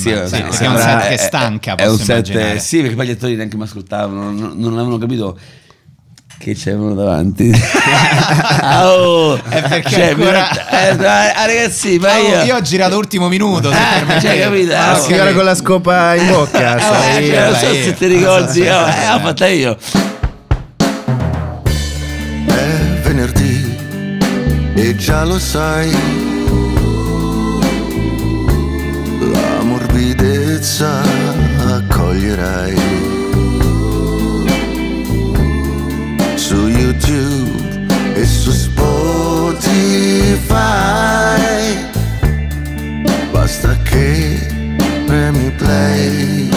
Sì, ma, sì, sì, sembra, è un set che stanca. È, è un set, eh, sì, perché poi gli attori neanche mi ascoltavano, non, non avevano capito che c'erano davanti. oh, è perché cioè, ancora... mi... eh, ah, ragazzi, ma oh, io... io... ho girato l'ultimo minuto, eh, cioè, capito? La ah, ah, oh, signora con la scopa in bocca, eh, cioè, non so se ti ricordi, oh, eh, l'ho fatta io. È venerdì e già lo sai dolcezza accoglierai. Su YouTube e su Spotify, basta che premi play.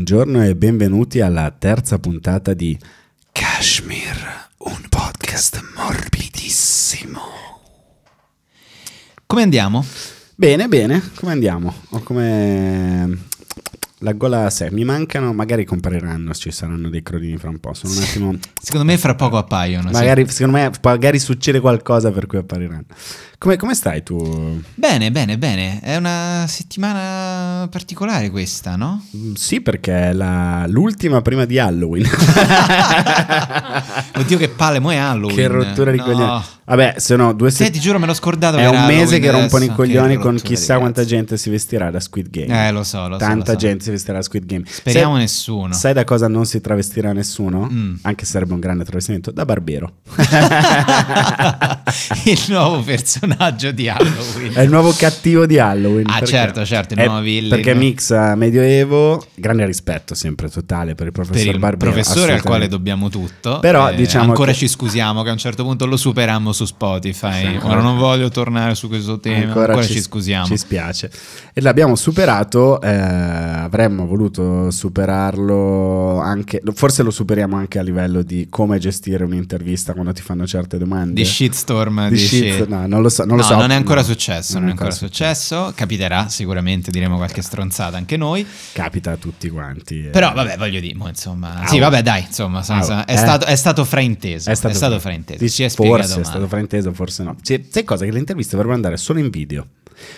Buongiorno e benvenuti alla terza puntata di Kashmir, un podcast morbidissimo. Come andiamo? Bene, bene, come andiamo? Ho come la gola 6 mi mancano, magari compariranno, ci saranno dei crodini fra un po'. Sono un attimo... secondo me fra poco appaiono. Magari, sì. Secondo me magari succede qualcosa per cui appariranno. Come, come, stai tu? Bene, bene, bene. È una settimana particolare questa, no? Mm, sì, perché è l'ultima prima di Halloween. Oddio che palle, mo è Halloween. Che rottura di no. coglioni. Vabbè, sono due settimane. Sì, ti giuro, me l'ho scordato. È un mese Halloween che rompono i coglioni con chissà quanta gente si vestirà da Squid Game. Eh, lo so, lo Tanta so. Tanta gente vestirà Squid Game. Speriamo sai, nessuno. Sai da cosa non si travestirà nessuno? Mm. Anche se sarebbe un grande travestimento. Da Barbero. il nuovo personaggio di Halloween. È il nuovo cattivo di Halloween. Ah perché? certo, certo, il nuovo villain. Perché no? mixa medioevo, grande rispetto sempre totale per il professor per il Barbero. professore al quale dobbiamo tutto. Però eh, diciamo ancora che... ci scusiamo che a un certo punto lo superammo su Spotify. Sì, Ora non voglio tornare su questo tema, ancora, ancora ci, ci, scusiamo. Ci spiace. E l'abbiamo superato eh, avremmo voluto superarlo anche, forse lo superiamo anche a livello di come gestire un'intervista quando ti fanno certe domande. Di shitstorm, di, di shit, shit. No, non lo so. Non, no, lo so. non è ancora no. successo, non, non è ancora successo. successo. Capiterà sicuramente, diremo qualche stronzata anche noi. Capita a tutti quanti. Eh. Però vabbè, voglio dire, insomma... Au. Ah, sì, oh. vabbè, dai, insomma, Au. Ah, oh, è, eh. stato, è stato frainteso. È stato, è stato frainteso. Ci forse è stato frainteso, forse no. Cioè, sai cosa? Che le interviste dovrebbero andare solo in video.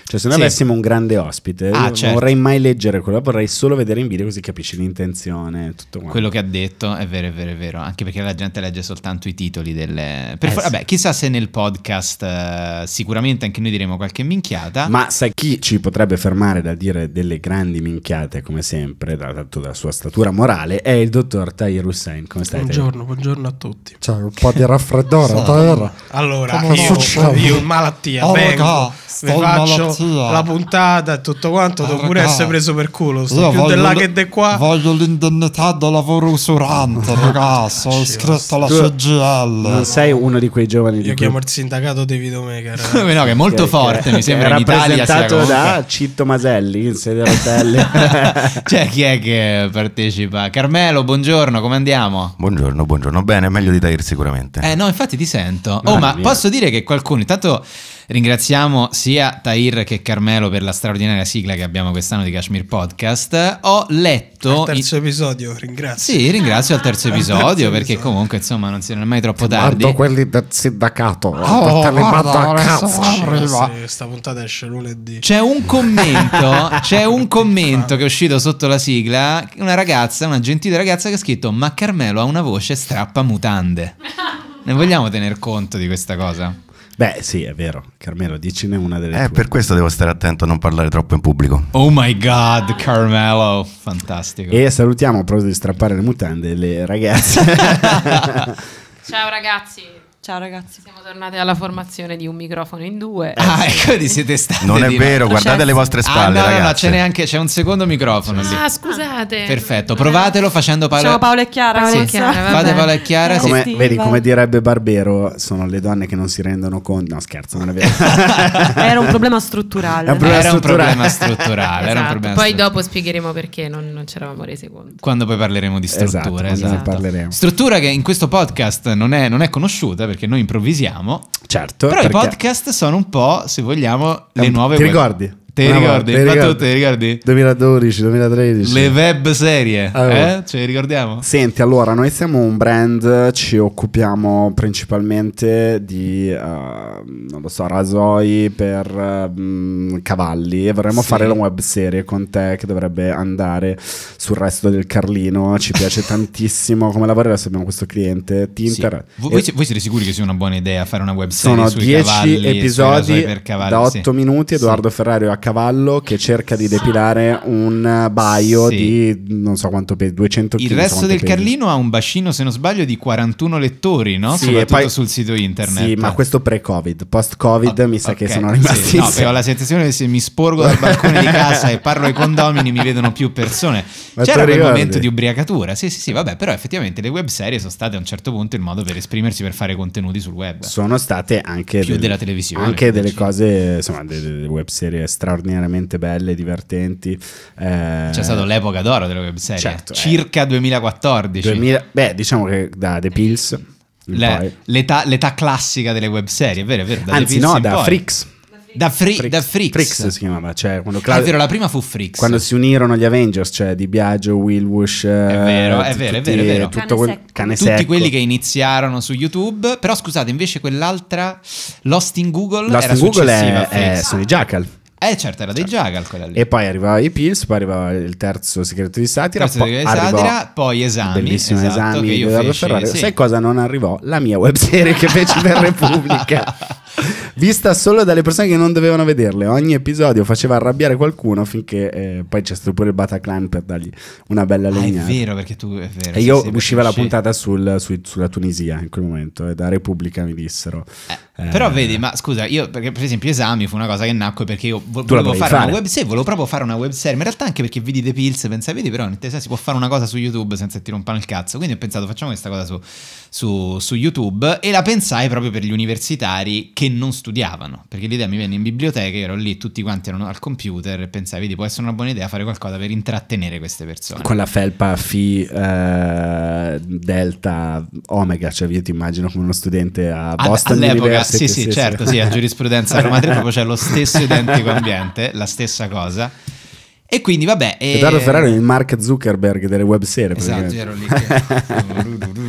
Cioè, se noi sì. avessimo un grande ospite, ah, non certo. vorrei mai leggere quello, vorrei solo vedere in video così capisci l'intenzione. Tutto quanto. Quello che ha detto è vero, è vero, è vero. Anche perché la gente legge soltanto i titoli delle. Eh, for... sì. Vabbè, chissà se nel podcast uh, sicuramente anche noi diremo qualche minchiata. Ma sai chi ci potrebbe fermare da dire delle grandi minchiate, come sempre, dato la sua statura morale, è il dottor Tahir Hussein. Come stai? Buongiorno, buongiorno a tutti. Ciao, un po' di raffreddore, Allora, io, io malattia, oh, vengo, faccio la puntata e tutto quanto, devo pure essere preso per culo. Sto più della che de qua. Voglio l'indennità del lavoro usurante, ragazzi. Ho iscritto alla CGL. Non sei uno di quei giovani. Io di chiamo il sindacato dei videomaker. no, che è molto okay, forte, okay. mi sembra. Era rappresentato comunque... da Citto Maselli in sede rotelli. cioè, chi è che partecipa? Carmelo, buongiorno, come andiamo? Buongiorno, buongiorno. Bene, meglio di Tair sicuramente. Eh no, infatti ti sento. Oh, Maria. ma posso dire che qualcuno, intanto ringraziamo sia Tahir che Carmelo per la straordinaria sigla che abbiamo quest'anno di Kashmir Podcast. Ho letto... Il terzo in... episodio, ringrazio. Sì, ringrazio al terzo episodio terzo perché episodio. comunque insomma non si è mai troppo Ti tardi. Guardo quelli del sindacato. Oh, te li mando a cazzo. Questa puntata esce lunedì. C'è un commento, c'è un commento che è uscito sotto la sigla, una ragazza, una gentile ragazza che ha scritto ma Carmelo ha una voce strappa mutande. Ne vogliamo tener conto di questa cosa? Beh, sì, è vero. Carmelo, dicine una delle Eh, tue. per questo devo stare attento a non parlare troppo in pubblico. Oh my god, Carmelo, fantastico. E salutiamo, a proposito di strappare le mutande, le ragazze. Ciao ragazzi. Ciao ragazzi. Siamo tornati alla formazione di un microfono in due. Ah, eh, ecco, di siete stati. Non è vero, guardate alle vostre ah, spalle. Ah, no, no, no, c'è neanche c'è un secondo microfono. Ah, lì. scusate. Perfetto, provatelo facendo Paolo. Ciao Paolo e Chiara. Paolo sì. e Chiara Fate Paolo e Chiara. Come, vedi, come direbbe Barbero, sono le donne che non si rendono conto. No, scherzo, non è vero. era un problema strutturale. Era un problema era strutturale. Un problema strutturale. Esatto. Un problema poi strutturale. dopo spiegheremo perché non, non ci eravamo resi conto. Quando poi parleremo di struttura. Esatto, esatto. Struttura che in questo podcast non è, non è conosciuta perché noi improvvisiamo. Certo. Però perché... i podcast sono un po', se vogliamo, le nuove... Ti ricordi? Te li ricordi? Ma tu te ricordi? 2012, 2013. Le web serie, allora. Ah, oh. eh? Ce le ricordiamo? Senti, allora, noi siamo un brand, ci occupiamo principalmente di, uh, non lo so, rasoi per uh, cavalli e vorremmo sì. fare la web serie con te che dovrebbe andare sul resto del Carlino. Ci piace tantissimo come lavorare, adesso abbiamo questo cliente, Tinter. Sì. Voi, voi, siete sicuri che sia una buona idea fare una web serie Sono 10 episodi da 8 sì. minuti, Edoardo Ferrario ha cavallo che cerca di depilare un baio sì. di non so quanto pesi, 200 kg. Il resto del pedi. Carlino ha un bacino, se non sbaglio, di 41 lettori, no? Sì, Soprattutto poi, sul sito internet. Sì, ma questo pre-Covid, post-Covid oh, mi sa okay. che sono rimasti. Sì, no, ho la sensazione che se mi sporgo dal balcone di casa e parlo ai condomini mi vedono più persone. Ma C'era quel momento di ubriacatura. Sì, sì, sì, vabbè, però effettivamente le webserie sono state a un certo punto il modo per esprimersi, per fare contenuti sul web. Sono state anche più del, della televisione, anche delle cose, insomma, delle webserie strane straordinariamente belle, divertenti. Eh, C'è stato l'epoca d'oro della webserie, certo, eh. circa eh. 2014. 2000, beh, diciamo che da The Pills. Le, l'età, l'età, classica delle webserie, è vero, è vero. Anzi, no, da Freaks. Da, Fri- Freaks. da Freaks. Freaks si chiamava. Cioè, quando Cla- ah, è vero, la prima fu Freaks. Quando si unirono gli Avengers, cioè Di Biagio, Will Wush, eh, è vero, è vero, tutti, è vero, è vero. Cane quel, secco. tutti quelli che iniziarono su YouTube. Però scusate, invece quell'altra, Lost in Google, Lost in Google è, è, Sony Jackal. Eh certo, era dei certo. Jagal quella lì. E poi arrivava i Pills, poi arrivava il terzo segreto di satira, terzo segreto di satira, poi esami, bellissimo esatto, esami che io feci, Sì. Sai cosa non arrivò? La mia webserie che fece per Repubblica. vista solo dalle persone che non dovevano vederle. Ogni episodio faceva arrabbiare qualcuno finché eh, poi c'è stato pure il Bataclan per dargli una bella ah, legnata. è vero, perché tu è vero. E io usciva la puntata sul, su, sulla Tunisia in quel momento e da Repubblica mi dissero. Eh, però eh, vedi, ma scusa, io perché per esempio esami fu una cosa che nacque perché io volevo fare, fare, una web serie, volevo proprio fare una web serie, ma in realtà anche perché vedi The Pills, pensavi, vedi però in senso, si può fare una cosa su YouTube senza che ti rompano il cazzo. Quindi ho pensato facciamo questa cosa su, su, su YouTube e la pensai proprio per gli universitari che non studiano studiavano, perché l'idea mi venne in biblioteca, ero lì, tutti quanti erano al computer e pensavi, vedi, può essere una buona idea fare qualcosa per intrattenere queste persone. Con la felpa Phi eh, Delta Omega, cioè io ti immagino come uno studente a Boston All, All'epoca, University, sì, sì, sì, certo, sì, a giurisprudenza a Roma 3 proprio c'è lo stesso identico ambiente, la stessa cosa. E quindi vabbè... E... Ferrari è il Mark Zuckerberg delle web serie. Esatto, ero lì. Che...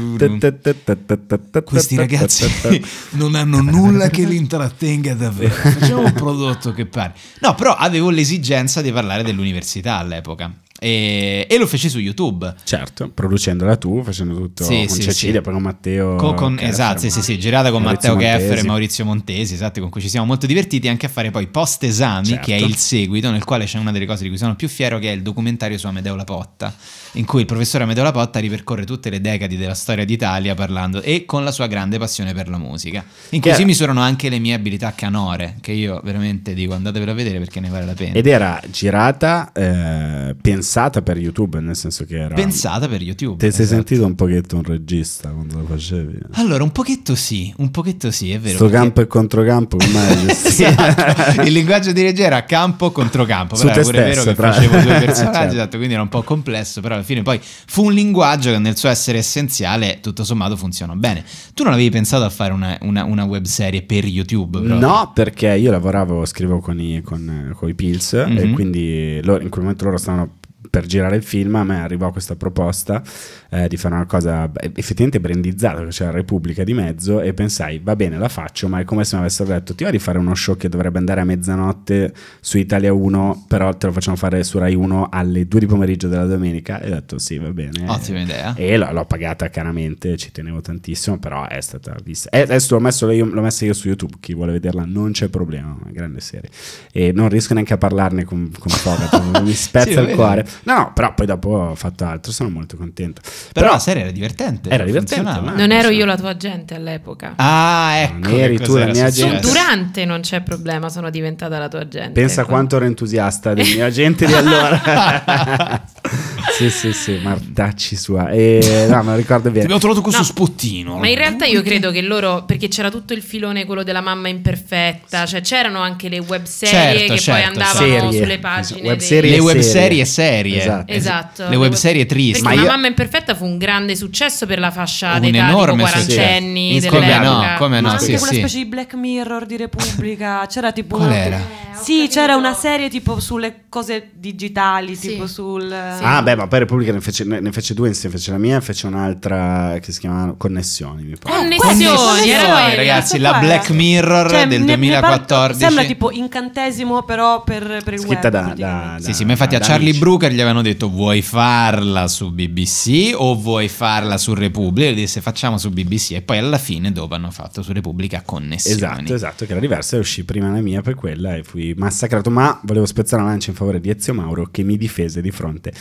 Questi ragazzi non hanno nulla che li intrattenga davvero. Facciamo un prodotto che pare. No, però avevo l'esigenza di parlare dell'università all'epoca e, e, lo feci su YouTube. Certo, producendola tu, facendo tutto sì, con sì, Cecilia, sì. poi con Matteo. Co- con, Keffer, esatto, sì, sì, sì, girata con Maurizio Matteo Montesi. Keffer e Maurizio Montesi, esatto, con cui ci siamo molto divertiti anche a fare poi post esami, certo. che è certo. il seguito, nel quale c'è una delle cose di cui sono più fiero, che è il documentario su Amedeo Lapotta, in cui il professore Amedeo Lapotta ripercorre tutte le decadi della storia d'Italia parlando e con la sua grande passione per la musica. In cui si misurano anche le mie abilità canore, che io veramente dico andatevelo a vedere perché ne vale la pena. Ed era girata, eh, pensata pensata per YouTube, nel senso che era... Pensata per YouTube. Ti esatto. sei sentito un pochetto un regista quando lo facevi? Allora, un pochetto sì, un pochetto sì, è vero. Sto perché... campo e controcampo, ormai... esatto. Il linguaggio di regia era campo controcampo, però era pure stesso, vero tra... facevo due certo. personaggi, certo. esatto, quindi era un po' complesso, però alla fine poi fu un linguaggio che nel suo essere essenziale, tutto sommato, funzionò bene. Tu non avevi pensato a fare una, una, una web per YouTube? Proprio? No, perché io lavoravo, scrivo con i, con, con i Pills mm -hmm. e mhm. quindi loro, in quel momento loro stavano per girare il film a me arrivò questa proposta eh, di fare una cosa effettivamente brandizzata, cioè la Repubblica di mezzo, e pensai, va bene, la faccio, ma è come se mi avessero detto, ti va di fare uno show che dovrebbe andare a mezzanotte su Italia 1, però te lo facciamo fare su Rai 1 alle 2 di pomeriggio della domenica? E ho detto, sì, va bene. Ottima idea. E l'ho, l'ho pagata caramente, ci tenevo tantissimo, però è stata vista. E adesso l'ho, messo io, l'ho messa io su YouTube, chi vuole vederla non c'è problema, una grande serie. E non riesco neanche a parlarne con, con Fogato, mi spezza sì, il cuore. No, no, però poi dopo ho fatto altro, sono molto contento. Però, Però la serie era divertente. Era divertente. Non ero io la tua agente all'epoca. Ah, ah ecco. Non eri tu la mia agente. Durante non c'è problema, sono diventata la tua agente. Pensa ecco. quanto ero entusiasta del mio agente di allora. sì, sì, sì, Martacci sua. E, eh, no, me ricordo bene. Abbiamo trovato questo no, spottino. Ma in realtà io credo che loro, perché c'era tutto il filone quello della mamma imperfetta, cioè c'erano anche le web serie certo, che certo, poi andavano certo. serie. sulle pagine. Web serie dei... Esatto. Esatto. Le web serie serie. Esatto. esatto. Le web serie tristi. Perché ma io... mamma imperfetta fu un grande successo per la fascia un d'età, tipo quarantenni, sì. Come no, come no, ma anche sì, quella sì. specie di Black Mirror di Repubblica, c'era tipo... Qual era? Eh, sì, c'era una serie tipo sulle cose digitali, tipo sul... Ah, beh, ma poi Repubblica ne fece, ne, ne fece due insieme, fece la mia e fece un'altra che si chiamava Connessioni. Mi Connessioni, Connessioni eh, ragazzi, la Black Mirror cioè, del 2014. sembra tipo incantesimo, però per, per il Scritta web. Da, da, da, sì, sì, ma infatti a Charlie amici. Brooker gli avevano detto vuoi farla su BBC o vuoi farla su Repubblica? E disse facciamo su BBC e poi alla fine dopo hanno fatto su Repubblica Connessioni. Esatto, esatto, che era diversa e uscì prima la mia per quella e fui massacrato, ma volevo spezzare la lancia in favore di Ezio Mauro che mi difese di fronte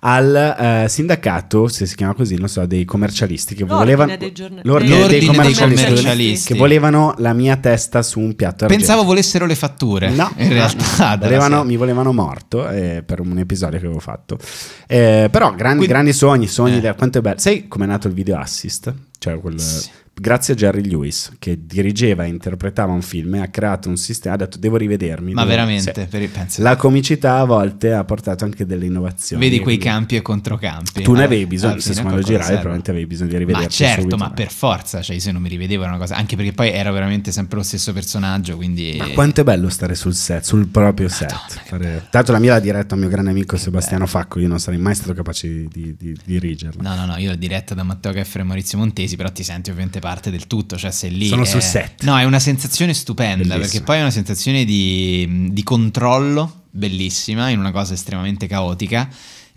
a al uh, sindacato, se si chiama così, non so, dei commercialisti che l'ordine volevano dei giorn- l'ordine, l'ordine dei, commercialisti, dei, commercialisti, che volevano la mia testa su un piatto Pensavo argento. volessero le fatture. No, in realtà no, volevano, mi volevano morto eh, per un episodio che avevo fatto. Eh, però grandi, Quindi, grandi sogni, sogni eh. da quanto è bello. Sai com'è nato il video assist? Cioè quel sì grazie a Jerry Lewis che dirigeva e interpretava un film e ha creato un sistema, ha detto devo rivedermi. Ma devo... veramente, sì. la comicità a volte ha portato anche delle innovazioni. Vedi quei campi e controcampi. Tu ne avevi bisogno, se lo giravi probabilmente avevi bisogno di rivederti. Ma certo, subito, ma eh. per forza, cioè se non mi rivedevo era una cosa, anche perché poi era veramente sempre lo stesso personaggio, quindi... Ma quanto è bello stare sul set, sul proprio Madonna, set. Fare... Tanto la mia l'ha diretta a mio grande amico che Sebastiano bello. Facco, io non sarei mai stato capace di, di, di, dirigerla. No, no, no, io l'ho diretta da Matteo Keffer e Maurizio Montesi, però ti senti ovviamente parte del tutto, cioè se lì. Sono è... sul set. No, è una sensazione stupenda, Bellissima. perché poi è una sensazione di, di controllo bellissima in una cosa estremamente caotica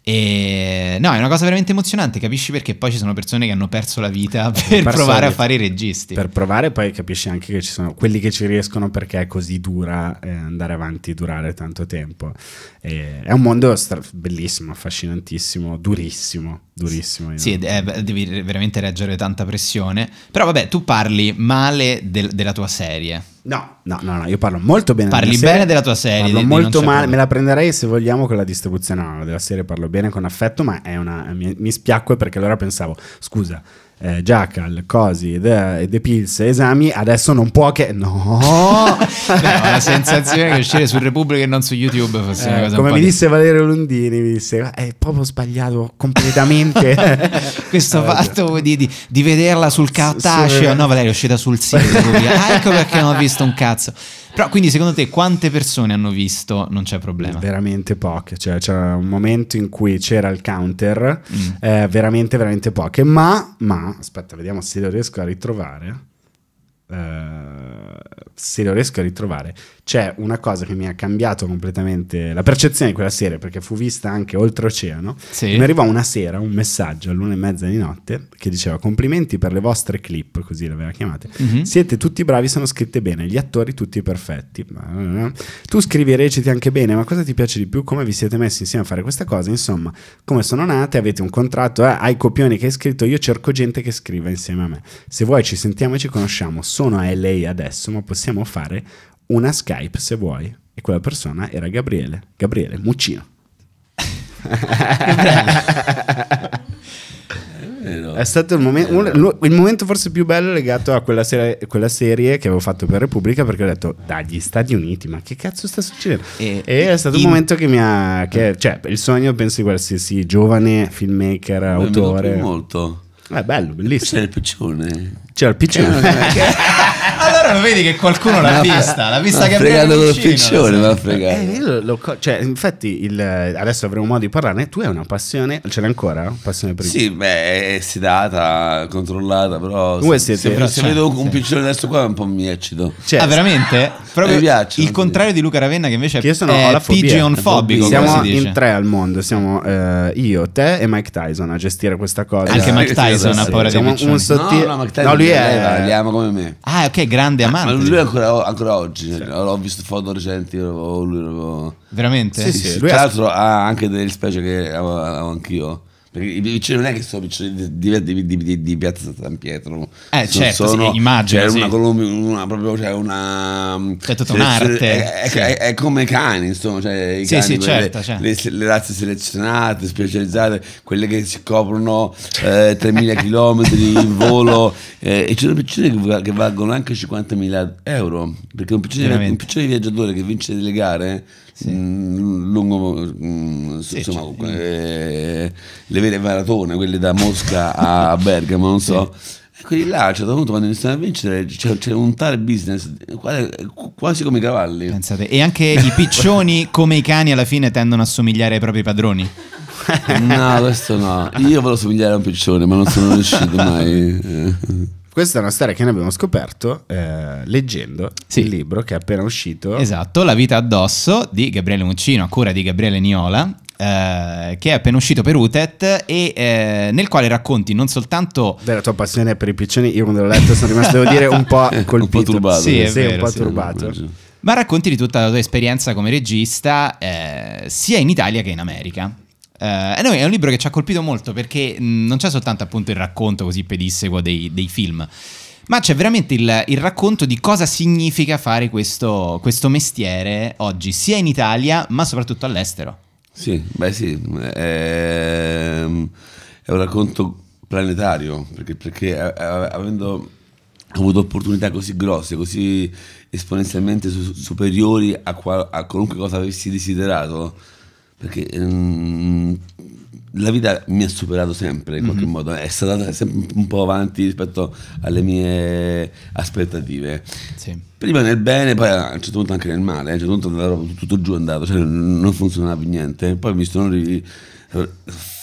e no, è una cosa veramente emozionante, capisci perché poi ci sono persone che hanno perso la vita per provare a fare i registi. Per provare poi capisci anche che ci sono quelli che ci riescono perché è così dura eh, andare avanti, durare tanto tempo. E è un mondo stra- bellissimo, affascinantissimo, durissimo, durissimo. Sì, eh, devi veramente reggere tanta pressione. Però vabbè, tu parli male del- della tua serie. No, no, no, no, io parlo molto bene. Parli della bene della tua serie. Parlo molto male, me la prenderei se vogliamo con la distribuzione. no, della serie parlo bene con affetto, ma è una, mi, mi spiacque perché allora pensavo, scusa, eh, Jackal, Cosi, The, eh, The Pills, Esami, adesso non può che... No! no la sensazione che uscire su Repubblica e non su YouTube fosse eh, una cosa Come mi disse Valerio Lundini, mi disse, eh, è proprio sbagliato completamente. Questo eh, fatto di, di, di, vederla sul cartaceo, no Valerio è uscita sul sito, ah, ecco perché non ho visto un cazzo. Però quindi secondo te quante persone hanno visto? Non c'è problema. Veramente poche, cioè c'era un momento in cui c'era il counter, mm. eh, veramente veramente poche, ma, ma aspetta, vediamo se lo riesco a ritrovare. Eh, se lo riesco a ritrovare, c'è una cosa che mi ha cambiato completamente la percezione di quella serie, perché fu vista anche oltreoceano. Sì. Mi arrivò una sera un messaggio all'una e mezza di notte che diceva: Complimenti per le vostre clip, così le chiamate. Mm-hmm. Siete tutti bravi, sono scritte bene, gli attori tutti perfetti. Tu scrivi e reciti anche bene, ma cosa ti piace di più? Come vi siete messi insieme a fare questa cosa? Insomma, come sono nate, avete un contratto, eh, hai copioni che hai scritto, io cerco gente che scriva insieme a me. Se vuoi ci sentiamo e ci conosciamo sono a LA adesso, ma possiamo fare una Skype se vuoi. E quella persona era Gabriele, Gabriele Muccino. È stato il, momen eh, un, il, momento forse più bello legato a quella, serie, quella serie che avevo fatto per Repubblica perché ho detto dagli Stati Uniti, ma che cazzo sta succedendo? E, e è stato in... un momento che mi ha... Che, eh. cioè, il sogno penso di qualsiasi giovane filmmaker, autore. Mi molto. È eh, bello, bellissimo. C'è il piccione. Ciao piccione. Eh, allora lo vedi che qualcuno l'ha vista, l'ha vista che fregato il piccione, ma fregato. Eh, co- cioè, infatti il, adesso avremo modo di parlarne. Tu hai una passione, ce l'hai ancora? Passione per il- Sì, beh, è sedata, controllata, però Voi se, siete- se- se vedo un piccione adesso qua è un po' mi eccito. Cioè, ah, veramente? Proprio Mi piacciono, il contrario di Luca Ravenna, che invece Che io sono è alla fobia. pigeonfobico. Siamo si in tre al mondo, siamo eh, io, te e Mike Tyson a gestire questa cosa. Anche Mike Tyson ha paura dei Siamo un piccioni. sottile- No, lui è... lei parliamo come me. Ah, ok, grande amante. Ah, ma lui ancora, ancora oggi, sì. Eh, ho visto foto recenti. Ho, lui, ho... Veramente? Sì, sì. sì. Tra l'altro ha anche delle specie che avevo anch'io perché non è che sono piccioni di, di, di, di, Piazza San Pietro. Eh, certo, sono, certo, sono, sì, immagino. C'è cioè, sì. una colomba, proprio c'è cioè una. Mm, c'è tutta un'arte. È, sì. è, è, come cani, insomma. Cioè, i sì, cani, sì, certo, certo. Le, le, razze selezionate, specializzate, quelle che si coprono eh, 3.000 km in volo. Eh, e ci sono piccioni che, che, valgono anche 50.000 euro. Perché un piccione, un piccione viaggiatore che vince delle gare sì. mh, mm, lungo, mh, mm, sì, insomma, cioè, eh, le vere maratone, quelle da Mosca a Bergamo, non so. Sì. E quelli là, a un certo punto, quando iniziano a vincere, c'è, un tale business, quasi come i cavalli. Pensate. E anche i piccioni, come i cani, alla fine tendono a somigliare ai propri padroni. no, questo no. Io volevo somigliare a un piccione, ma non sono riuscito mai. Questa è una storia che noi abbiamo scoperto eh, leggendo sì. il libro che è appena uscito. Esatto, La vita addosso di Gabriele Muccino, a cura di Gabriele Niola, eh, che è appena uscito per Utet e eh, nel quale racconti non soltanto... Beh, la tua passione per i piccioni, io quando l'ho letto sono rimasto, devo dire, un po' colpito. un po' turbato. Sì, sì vero, un po' sì, turbato. Ma racconti di tutta la tua esperienza come regista, eh, sia in Italia che in America. Uh, anyway, è un libro che ci ha colpito molto perché mm, non c'è soltanto appunto il racconto così pedissequo dei, dei film, ma c'è veramente il, il, racconto di cosa significa fare questo, questo mestiere oggi, sia in Italia ma soprattutto all'estero. Sì, beh sì, è, è un racconto planetario perché, perché avendo avuto opportunità così grosse, così esponenzialmente superiori a, qual- a qualunque cosa avessi desiderato, perché um, la vita mi ha superato sempre in qualche mm-hmm. modo, è stata sempre un po' avanti rispetto alle mie aspettative. Sì. Prima nel bene, poi a un certo punto anche nel male, eh. a un certo punto andavo tutto giù è andato, cioè non funzionava più niente, poi mi sono ri-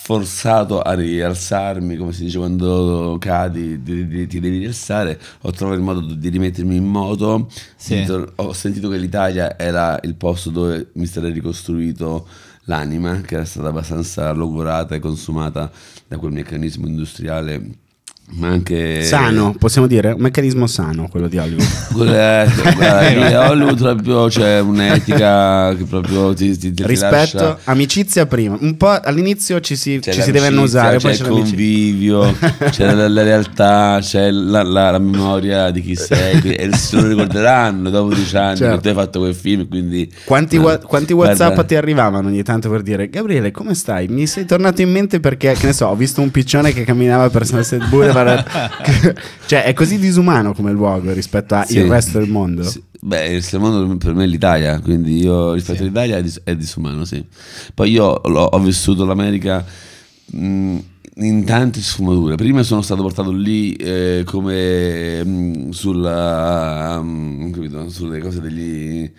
forzato a rialzarmi, come si dice quando cadi, ti, devi rialzare, ho trovato il modo di rimettermi in moto, sì. ho sentito che l'Italia era il posto dove mi sarei ricostruito l'anima che era stata abbastanza logorata e consumata da quel meccanismo industriale ma anche sano, possiamo dire un meccanismo sano quello di Hollywood. eh, Hollywood proprio c'è cioè, un'etica che proprio ti, ti, ti rispetto, lascia... amicizia prima. Un po' all'inizio ci si, ci si deve annusare, poi c'è, il convivio, c'è la, la, realtà, c'è la, la, la, memoria di chi sei e se lo ricorderanno dopo dieci anni certo. che tu hai fatto quel film. Quindi quanti, ah, wa- quanti WhatsApp guarda... ti arrivavano ogni tanto per dire Gabriele, come stai? Mi sei tornato in mente perché che ne so, ho visto un piccione che camminava per Sunset Boulevard cioè, è così disumano come luogo rispetto al sì. resto del mondo. Sì. Beh, il resto del mondo per me è l'Italia, quindi io rispetto sì. all'Italia è, dis- è, disumano, sì. Poi io ho, ho vissuto l'America... Mh, in tante sfumature. Prima sono stato portato lì eh, come mh, sulla, mh, capito, sulle cose degli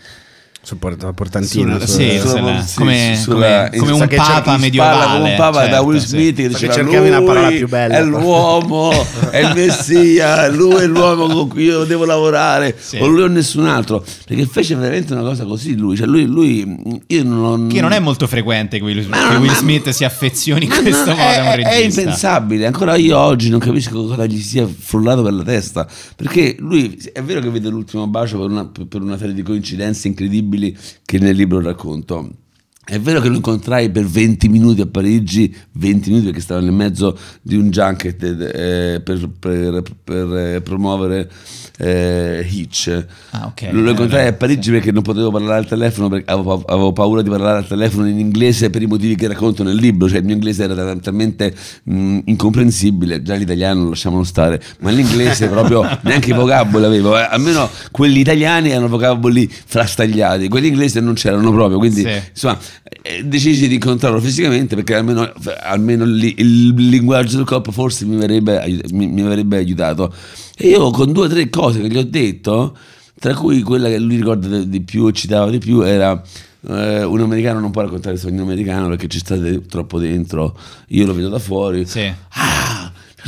Portantino, portantina sì, sulla, sì, come, sulla, come, un papa medievale come un papa certo, da Will certo, Smith sì. che diceva cercavi una parola più bella è l'uomo è il messia lui è l'uomo con cui io devo lavorare sì. o lui o nessun altro perché fece veramente una cosa così lui, cioè lui, lui io non... che non è molto frequente che Will, ma, che Will Smith si affezioni in questo no, modo è, è impensabile ancora io oggi non capisco cosa gli sia frullato per la testa perché lui è vero che vede l'ultimo bacio per una, per una serie di coincidenze incredibili disponibili che nel libro racconto. È vero che lo incontrai per 20 minuti a Parigi, 20 minuti perché stavo nel mezzo di un junket eh, per, per, per eh, promuovere eh, Hitch. Ah, okay. Lo, incontrai eh, a Parigi sì. perché non potevo parlare al telefono, perché avevo, avevo, paura di parlare al telefono in inglese per i motivi che racconto nel libro, cioè il mio inglese era talmente mh, incomprensibile, già l'italiano lo lasciamolo stare, ma l'inglese proprio neanche i vocaboli avevo, eh, almeno quelli italiani erano vocaboli frastagliati, quelli inglesi non c'erano proprio, quindi sì. insomma eh, decisi di incontrarlo fisicamente perché almeno, almeno li, il linguaggio del corpo forse mi avrebbe, mi, mi avrebbe aiutato. E io con due o tre cose che gli ho detto, tra cui quella che lui ricorda di più e citava di più era... Eh, un americano non può raccontare il sogno americano perché ci state troppo dentro. Io lo vedo da fuori. Sì. Ah,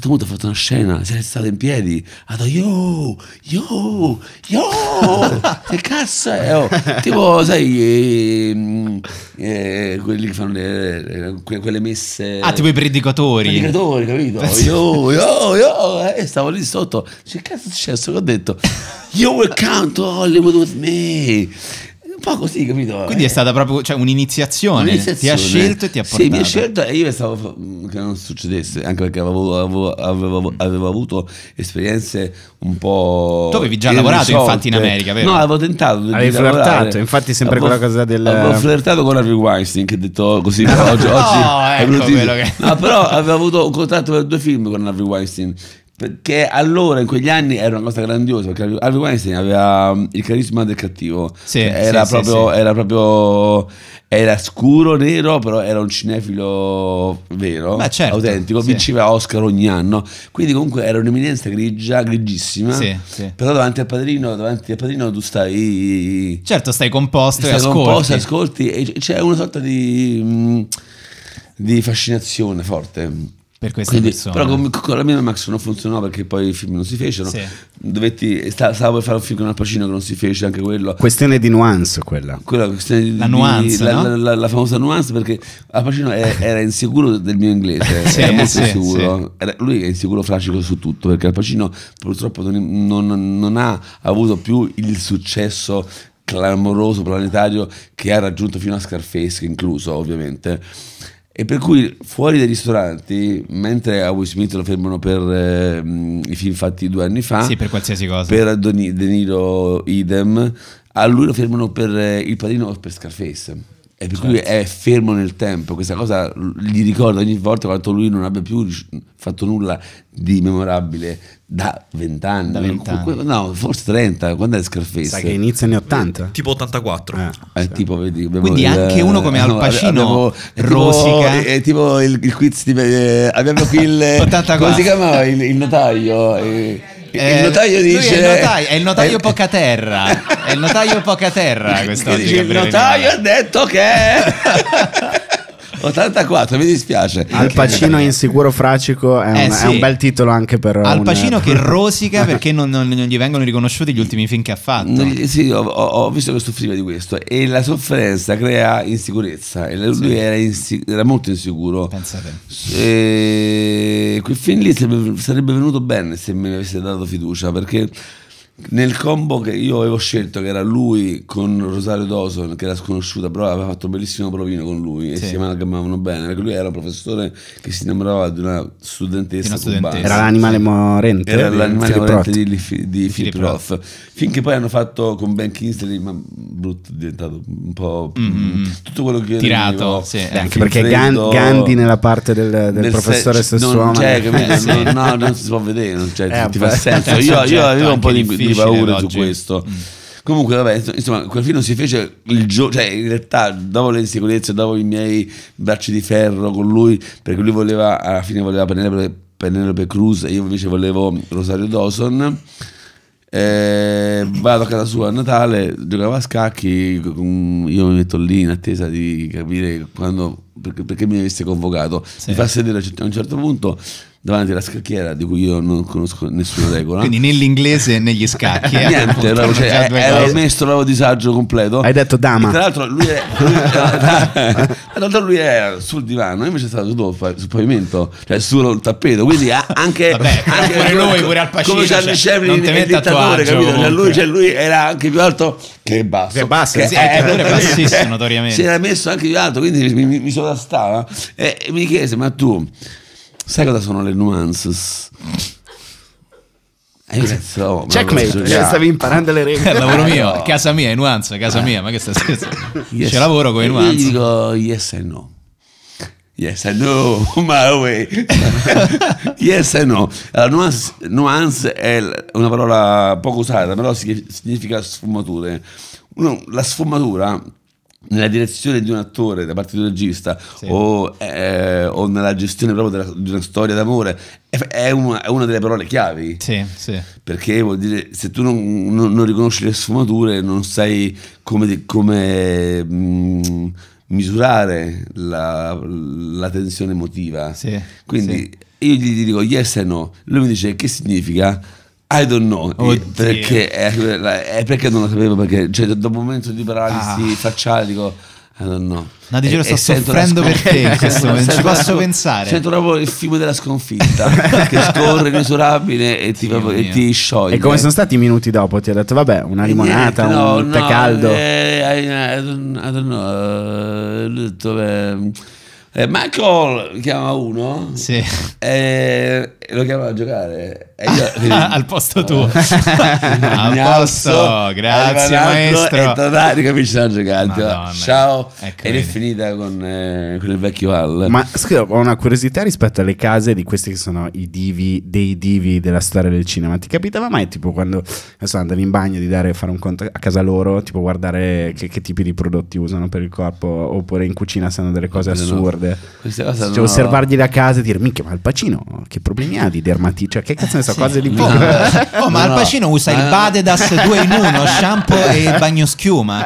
certo punto ha fatto una scena, si è stato in piedi, ha detto yo, yo, yo, che cazzo è? Oh? Tipo, sai, eh, eh, quelli che fanno le, le, quelle messe... Ah, tipo i predicatori. predicatori, capito? Yo, yo, yo, eh, stavo lì sotto, che cazzo è successo? Che ho detto? Yo will count Hollywood with me po' così, capito? Quindi eh. è stata proprio cioè, un'iniziazione. un'iniziazione. Ti ha scelto e ti ha portato. Sì, mi ha scelto e io pensavo mm, che non succedesse, anche perché avevo, avevo, avevo, avevo avuto esperienze un po'. Tu avevi già eh, lavorato, risolte. infatti, in America, vero? No, avevo tentato. Avevi flirtato, infatti, sempre avevo, quella cosa del. Avevo flirtato con Harvey Weinstein, che ha detto così oggi. no, oggi ecco che... no, però avevo avuto un contatto per due film con Harvey Weinstein perché allora in quegli anni era una cosa grandiosa, perché Harvey Weinstein aveva mm, il carisma del cattivo. Cioè, sì, era, sì, proprio, sì, era, proprio, era scuro, nero, però era un cinefilo vero, certo, autentico, vinceva Oscar ogni anno. Quindi comunque era un'eminenza grigia, grigissima. Però davanti al padrino, davanti al padrino tu stai... Certo, stai composto stai e ascolti. composto, ascolti. E c'è una sorta di, mm, di fascinazione forte per queste Quindi, persone. Però con, con la mia Max non funzionò perché poi i film non si fecero. Sì. Dovetti, stavo per fare un film con Al Pacino che non si fece anche quello. Questione di nuance quella. quella questione la di, nuance. La, no? la, la, la, famosa nuance perché Al Pacino è, era insicuro del mio inglese, sì, era molto sì, insicuro. Era, lui è insicuro fracico su tutto perché Al Pacino purtroppo non, non, non ha avuto più il successo clamoroso planetario che ha raggiunto fino a Scarface incluso ovviamente e per cui fuori dai ristoranti, mentre a Will Smith lo fermano per eh, i film fatti due anni fa, sì, per qualsiasi cosa, per Don De Niro idem, a lui lo fermano per eh, Il Padrino per Scarface. E per cui certo. è fermo nel tempo, questa cosa gli ricorda ogni volta quanto lui non abbia più fatto nulla di memorabile da vent'anni. No, forse 30, quando è Scarface? Sai che inizia negli 80? Eh, tipo 84. Eh, eh, cioè. tipo, vedi, Quindi anche uno come eh, Al Pacino no, eh, rosica. Tipo, è tipo il, il quiz, di, eh, abbiamo qui il... 84. Come si Il, il notaio. Eh. Eh, il notaio dice... È il notaio, è il notaio eh, eh. poca terra. È il notaio poca terra questo. Il notaio ha detto che... 84, mi dispiace. Al Pacino insicuro fracico è, eh un, sì. è, un, bel titolo anche per... Al Pacino un... che rosica perché non, non, non, gli vengono riconosciuti gli ultimi film che ha fatto. sì, ho, ho, visto che soffriva di questo e la sofferenza crea insicurezza e lui sì. era, insi- era, molto insicuro. Pensate. E quel film lì sarebbe venuto bene se mi avesse dato fiducia perché nel combo che io avevo scelto, che era lui con Rosario Dawson, che era sconosciuta, però aveva fatto un bellissimo provino con lui e si amalgamavano bene, perché lui era un professore che si innamorava di una studentessa, di una studentessa. Era l'animale morente. Era l'animale morente di, di, Philip Roth. Finché poi hanno fatto con Ben Kingsley, ma brutto, è diventato un po'... Mm-hmm. Tutto quello che... Tirato, venivo, sì. Beh, anche perché Gandhi, Gandhi nella parte del, del professore se, sessuale... Non c'è, capito? sì. no, no, non si può vedere, non c'è, eh, ti fa senso. Io, io avevo un po' di di paure su questo. Mm. Comunque, vabbè, insomma, quel film si fece il giorno, cioè in realtà, dopo le insicurezze, dopo i miei bracci di ferro con lui, perché lui voleva, alla fine voleva Penelope, Penelope Cruz e io invece volevo Rosario Dawson. Eh, vado a casa sua a Natale, giocavo a scacchi, io mi metto lì in attesa di capire quando, perché, perché mi avesse convocato. Sì. Mi fa sedere a un certo punto, davanti alla scacchiera di cui io non conosco nessuna regola. Quindi nell'inglese e negli scacchi. eh, Niente, ero, cioè, ero eh, eh, avevo disagio completo. Hai detto dama. E tra l'altro lui, è, lui, era, lui era sul divano, invece è stato sul pavimento, cioè sul tappeto. Quindi anche... Vabbè, anche pure lui, pure al Pacino. Come Charlie cioè, Chaplin, il dittatore, capito? Cioè lui, cioè lui, era anche più alto che basso. Che basso, che sì, è, eh, è cioè, bassissimo notoriamente. Si era messo anche più alto, quindi mi, mi, mi sovrastava. E mi chiese, ma tu... Sai cosa sono le nuances? E eh, Checkmate, cioè, stavi imparando le regole. È eh, il lavoro mio, casa mia, è nuance, casa eh. mia, ma che sta scherzando? Yes. C'è lavoro con i nuance. Io dico yes e no. Yes and no, my way. yes and no. La nuance, nuance, è una parola poco usata, però significa sfumature. la sfumatura nella direzione di un attore da parte di un regista sì. o, eh, o, nella gestione proprio della, di una storia d'amore è una, è una, delle parole chiavi sì, sì. perché vuol dire se tu non, non, non riconosci le sfumature non sai come, come mh, mm, misurare la, la, tensione emotiva sì, quindi io gli dico yes e no lui mi dice che significa i don't know perché è, eh, eh, perché non lo sapevo perché cioè, dopo un momento di paralisi ah. facciale dico I don't know No, di giro sto soffrendo per te in questo momento, ci posso pensare. Sento proprio il fiume della sconfitta che scorre inesorabile e ti, e ti scioglie. E come sono stati i minuti dopo? Ti ha detto, vabbè, una limonata, Niente, eh, no, un no, caldo. Eh, I, I, don't, I don't know. Ho detto, beh, eh, Michael chiama uno sì. e lo chiama a giocare eh, io... al posto tuo al posto grazie maestro e tornare capisci a giocare ciao eh, ecco, ed è finita con, eh, con, il vecchio Al ma scusa ho una curiosità rispetto alle case di questi che sono i divi dei divi della storia del cinema ti capitava mai tipo quando adesso andavi in bagno di dare, fare un conto a casa loro tipo guardare che, che, tipi di prodotti usano per il corpo oppure in cucina sanno delle cose assurde no. cioè, no. osservargli la casa e dire minchia ma il Pacino che problemi ha di dermatite cioè che cazzo ne sa questa sì. cosa di no, oh, ma Al Pacino usa il Badedas 2 in 1, shampoo e il bagno bagnoschiuma.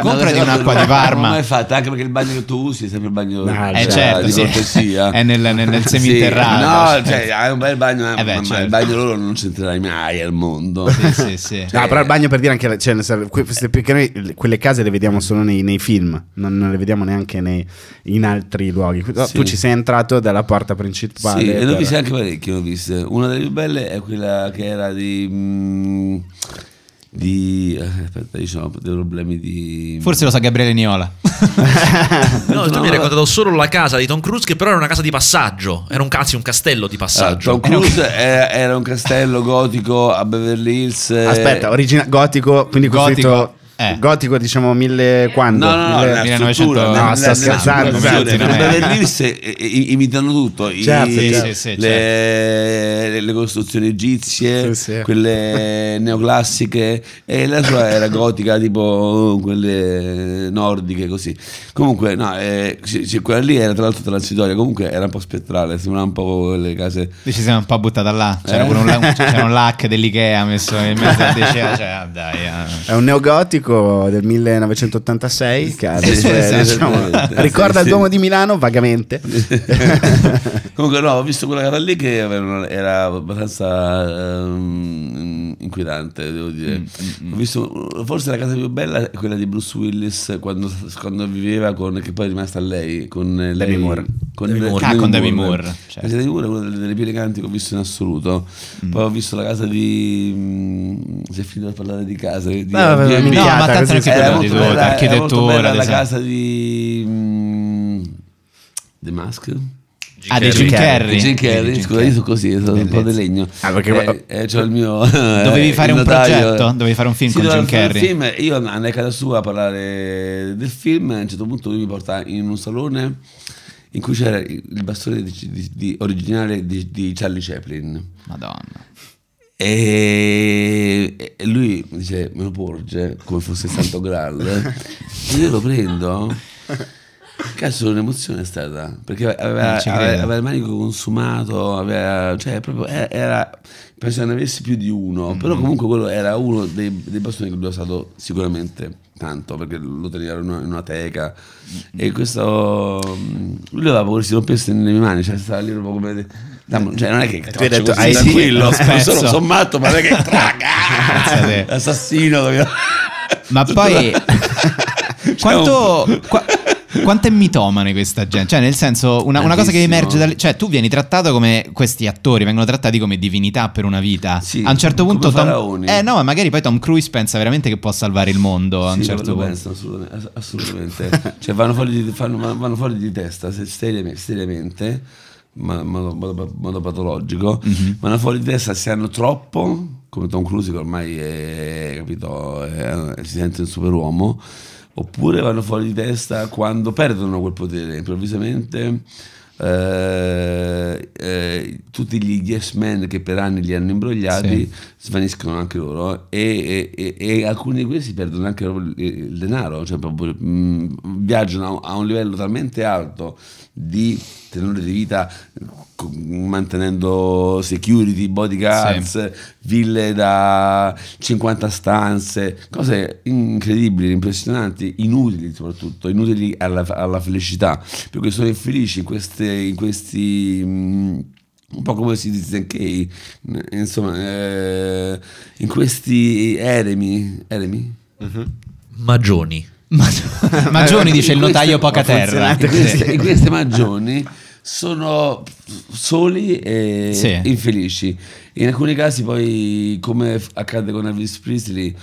Comprati un'acqua di Parma. Come fatta? Anche perché il bagno che tu usi è sempre il bagno no, eh, ah, certo, di sì. È nel, nel, nel seminterraneo. Sì. No, cioè, hai un bel bagno, eh beh, ma, certo. il bagno loro non c'entrerai mai al mondo. Sì, sì, sì. Cioè, no, però il bagno per dire anche cioè, perché noi quelle case le vediamo solo nei, nei film, non, non, le vediamo neanche nei, in altri luoghi. Tu ci sei entrato dalla porta principale. Sì, e ne ho viste anche parecchie, ho viste. Una delle più belle Valle è quella che era di... Mm, di eh, aspetta io sono dei problemi di forse lo sa Gabriele Niola no, no tu mi hai raccontato solo la casa di Tom Cruise che però era una casa di passaggio era un, anzi un castello di ah, passaggio allora, Tom Cruise era, era, un castello gotico a Beverly Hills eh, aspetta origina- gotico quindi gotico eh. Gotico diciamo mille quando? No, no, mille... 1900 no, sta scherzando. imitano tutto, certo, I, certo. Sì, sì, le, certo. le, costruzioni egizie, sì, quelle neoclassiche e la sua era gotica tipo uh, quelle nordiche così. Comunque no, eh, quella lì era tra l'altro transitoria, comunque era un po' spettrale, sembrava un po' le case... Lì ci siamo un po' buttata là, eh. c'era eh. un, c'era un lac dell'Ikea messo in mezzo a decina, cioè dai. Eh. È un neogotico classico del 1986 che adesso, sue, diciamo, ricorda il Duomo di Milano vagamente. Comunque no, ho visto quella gara lì che era abbastanza... Um, inquietante, devo dire. Mm, mm, mm. visto, forse la casa più bella è quella di Bruce Willis quando, quando viveva con, che poi è rimasta a lei, con lei. Demi Moore. Con Demi Moore. ah, con Demi Moore. Moore. Cioè. La casa di Moore è una delle, più eleganti che ho visto in assoluto. Mm. Poi ho visto la casa di... Mh, mm, si è finito a parlare di casa. Di, no, di, no, di, no ma tanto anche quella di architettura. La esatto. casa di... Mh, mm, The Mask? Ah, di Jim Carrey. Jim Carrey, scusa, io sono così, sono un po' di legno. Ah, perché... Eh, eh, il mio, Dovevi fare un notario. progetto? Dovevi fare un film sì, con Jim Carrey? Film. Io andai a casa sua a parlare del film, a un certo punto lui mi porta in un salone in cui c'era il bastone di, di, di, originale di, Charlie Chaplin. Madonna. E, e lui dice, me lo porge, come fosse il Santo Graal. io lo prendo... Cazzo, un'emozione è stata, perché aveva, eh, aveva, aveva il manico consumato, aveva, cioè proprio era, penso che ne avessi più di uno, mm. però comunque quello era uno dei, dei bastoni che lui ha usato sicuramente tanto, perché lo teneva in una, in una teca mm. e questo, mm, lui aveva paura che si rompesse nelle mie mani, cioè stava lì proprio come... Cioè, non è che tu hai detto hai tranquillo, sì, sono sommato, ma non è che traga, assassino. Ma poi... Quanto, qua, quanto è mitomane questa gente? Cioè, nel senso, una, una cosa che emerge da. Cioè, tu vieni trattato come questi attori, vengono trattati come divinità per una vita. Sì, a un certo punto. Tom, eh, no, magari poi Tom Cruise pensa veramente che può salvare il mondo. a un sì, certo punto. Penso, assolutamente. assolutamente. cioè, vanno fuori, di, fanno, vanno fuori di testa seriamente. seriamente modo, modo, modo patologico, mm-hmm. vanno fuori di testa se hanno troppo, come Tom Cruise che ormai è, capito, è, si sente un superuomo, oppure vanno fuori di testa quando perdono quel potere improvvisamente. Eh, eh, tutti gli yes men che per anni li hanno imbrogliati sì. svaniscono anche loro e, e, e, alcuni di questi perdono anche il denaro, cioè proprio, mh, mm, viaggiano a un livello talmente alto di tenore di vita mantenendo security, bodyguards, sì. ville da 50 stanze, cose incredibili, impressionanti, inutili soprattutto, inutili alla, alla felicità, perché sono infelici in, queste, in questi... Mh, mm, un po' come si dice anche eh, insomma eh, in questi eremi eremi? Uh mhm. -huh. magioni Magioni dice il notaio poca terra. E queste, queste Magioni sono soli e sì. infelici. In alcuni casi poi, come accade con Elvis Presley,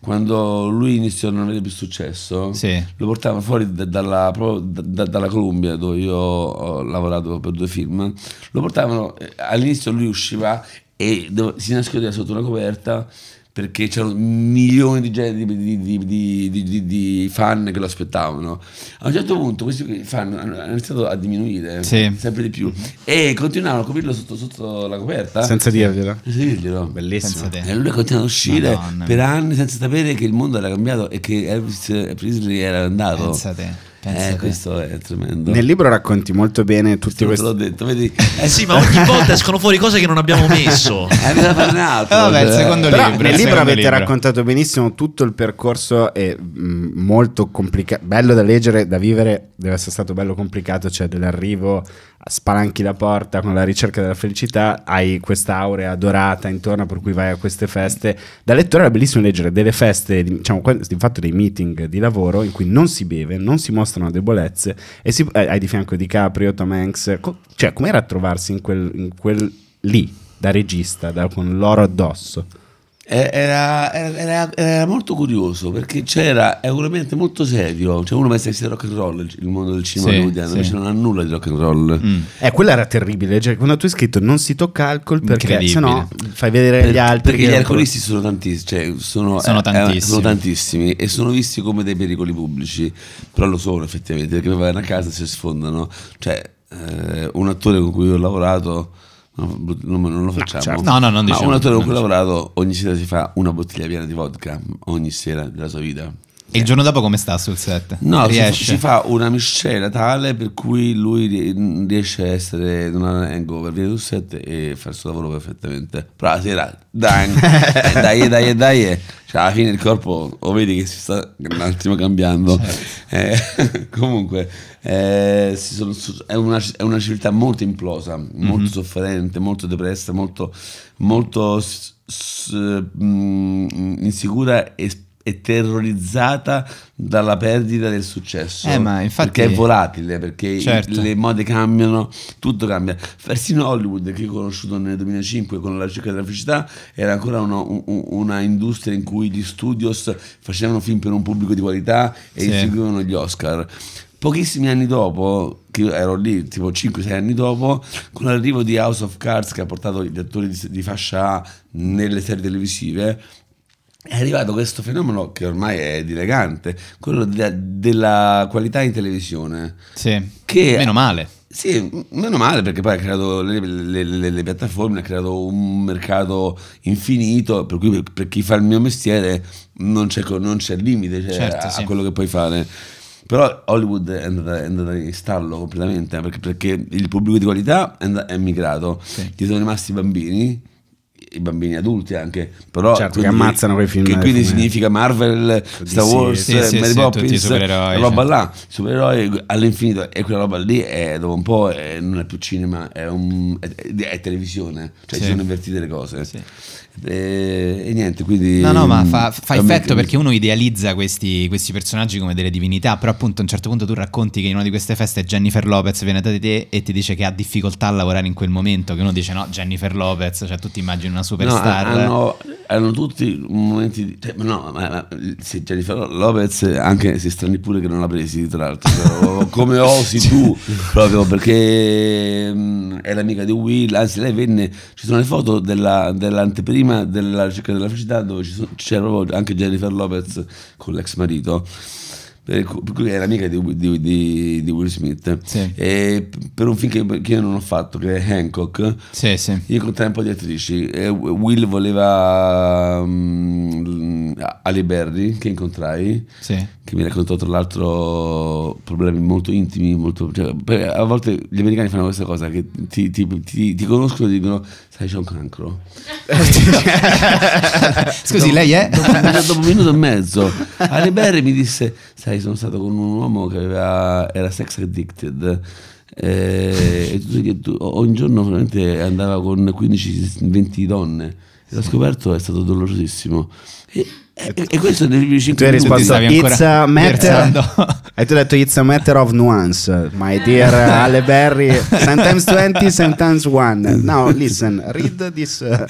quando lui iniziò a non avere più successo, sì. lo portavano fuori da, dalla, da, dalla, Columbia, dove io ho lavorato per due film, lo portavano, eh, all'inizio lui usciva e si nascondeva sotto una coperta perché c'erano milioni di, di, di, di, fan che lo aspettavano. A un certo punto questi fan hanno iniziato a diminuire sì. sempre di più e continuavano a coprirlo sotto, sotto la coperta. Senza dirglielo. Senza dirglielo. Bellissimo. Senza e lui continuava a uscire Madonna. per anni senza sapere che il mondo era cambiato e che Elvis Presley era andato. Pensate. Eh, questo è tremendo. Nel libro racconti molto bene tutti questo questi. L'ho detto, vedi? Eh sì, ma ogni volta escono fuori cose che non abbiamo messo. eh, bisogna farne altro. Eh, vabbè, il eh. secondo Però libro. Nel libro avete libro. raccontato benissimo tutto il percorso, è mm, molto complicato, bello da leggere, da vivere, deve essere stato bello complicato, cioè dell'arrivo spalanchi la porta con la ricerca della felicità, hai questa aurea dorata intorno per cui vai a queste feste. Da lettore era bellissimo leggere delle feste, diciamo, di fatto dei meeting di lavoro in cui non si beve, non si mostrano debolezze e si, eh, hai di fianco di Caprio, Tom Hanks, co- cioè com'era trovarsi in quel, in quel lì da regista, da, con l'oro addosso? Eh, era, era, era, molto curioso perché c'era, è un ambiente molto serio. Cioè, uno pensa che sia rock and roll il mondo del cinema sì, hollywoodiano, sì. invece non ha nulla di rock and roll. Mm. Eh, quella era terribile. Cioè, quando tu hai scritto non si tocca alcol perché sennò fai vedere per, gli altri. Perché gli alcolisti sono tantissimi, cioè, sono, sono, tantissimi. Eh, eh, sono, tantissimi. e sono visti come dei pericoli pubblici. Però lo sono effettivamente perché poi vanno a casa e si sfondano. Cioè, eh, un attore con cui ho lavorato No, non lo facciamo. No, certo. no, no non diciamo. Ma un diciamo attore con cui ho lavorato diciamo. ogni sera si fa una bottiglia piena di vodka, ogni sera della sua vita. E il giorno dopo come sta sul set? No, riesce. Ci, fa una miscela tale per cui lui riesce a essere, non ha un hangover, viene sul set e fa il suo lavoro perfettamente. Però la sera, dai, dai, dai, dai, cioè alla fine il corpo lo vedi che si sta un attimo cambiando. Certo. Eh, comunque, eh, sono, è, una, è, una, civiltà molto implosa, molto mm-hmm. sofferente, molto depressa, molto, molto s- s- mh, mm, insicura e e terrorizzata dalla perdita del successo. Eh, infatti... Perché è volatile, perché certo. le mode cambiano, tutto cambia. Persino Hollywood, che ho conosciuto nel 2005 con la ricerca della felicità, era ancora una, una, industria in cui gli studios facevano film per un pubblico di qualità e sì. distribuivano gli Oscar. Pochissimi anni dopo, che ero lì tipo 5-6 anni dopo, con l'arrivo di House of Cards che ha portato gli attori di, di fascia A nelle serie televisive, è arrivato questo fenomeno che ormai è dilegante, quello de della qualità in televisione. Sì, che meno male. Sì, meno male perché poi ha creato le, le, le, le, piattaforme, ha creato un mercato infinito, per cui per, per chi fa il mio mestiere non c'è, limite cioè, certo, a, sì. a quello che puoi fare. Però Hollywood è andata, è andata in stallo completamente eh, perché, perché, il pubblico di qualità è, andato, è migrato, sì. ci sono rimasti i bambini i bambini adulti anche però certo, quindi, che ammazzano quei film che quindi film. Eh. significa Marvel Star Wars sì, sì, Mary sì, Poppins la roba cioè. là supereroi all'infinito e quella roba lì è, dopo un po' è, eh, non è più cinema è, un, è, è televisione cioè si sono invertite le cose e, e, niente, quindi. No, no, ma fa, fa effetto perché uno idealizza questi, questi, personaggi come delle divinità. Però, appunto, a un certo punto tu racconti che in una di queste feste Jennifer Lopez viene da te e ti dice che ha difficoltà a lavorare in quel momento. Che uno dice: No, Jennifer Lopez, cioè tu immagini una superstar. No, hanno, hanno tutti momenti. Di, cioè, no, ma, ma sì, Jennifer Lopez, anche se strani pure che non l'ha presi, tra l'altro. Cioè, come osi cioè. tu, proprio perché mh, mm, è l'amica di Will. Anzi, lei venne. Ci sono le foto della, dell'anteprima della ricerca della felicità dove c'era anche Jennifer Lopez con l'ex marito per cui è l'amica di, di, di, di Will Smith sì. e per un film che, che, io non ho fatto che è Hancock sì, sì. io con tempo di attrici e Will voleva um, Ali Berry che incontrai sì. che mi raccontò tra l'altro problemi molto intimi molto, cioè, a volte gli americani fanno questa cosa che ti, ti, ti, ti conoscono e dicono sai c'è un cancro scusi dopo, lei è? dopo, dopo un minuto e mezzo Ali Berry mi disse sai sai, sono stato con un uomo che aveva, era sex addicted. Eh, e tu, ogni giorno veramente andava con 15-20 donne. L'ho scoperto, è stato dolorosissimo. E, e, e questo è dei 5 minuti. Tu eri responsabile ancora. a uh, matter, E tu hai detto it's a matter of nuance, my dear Ale Berry. Sometimes 20, sometimes 1. Now listen, read this. Uh,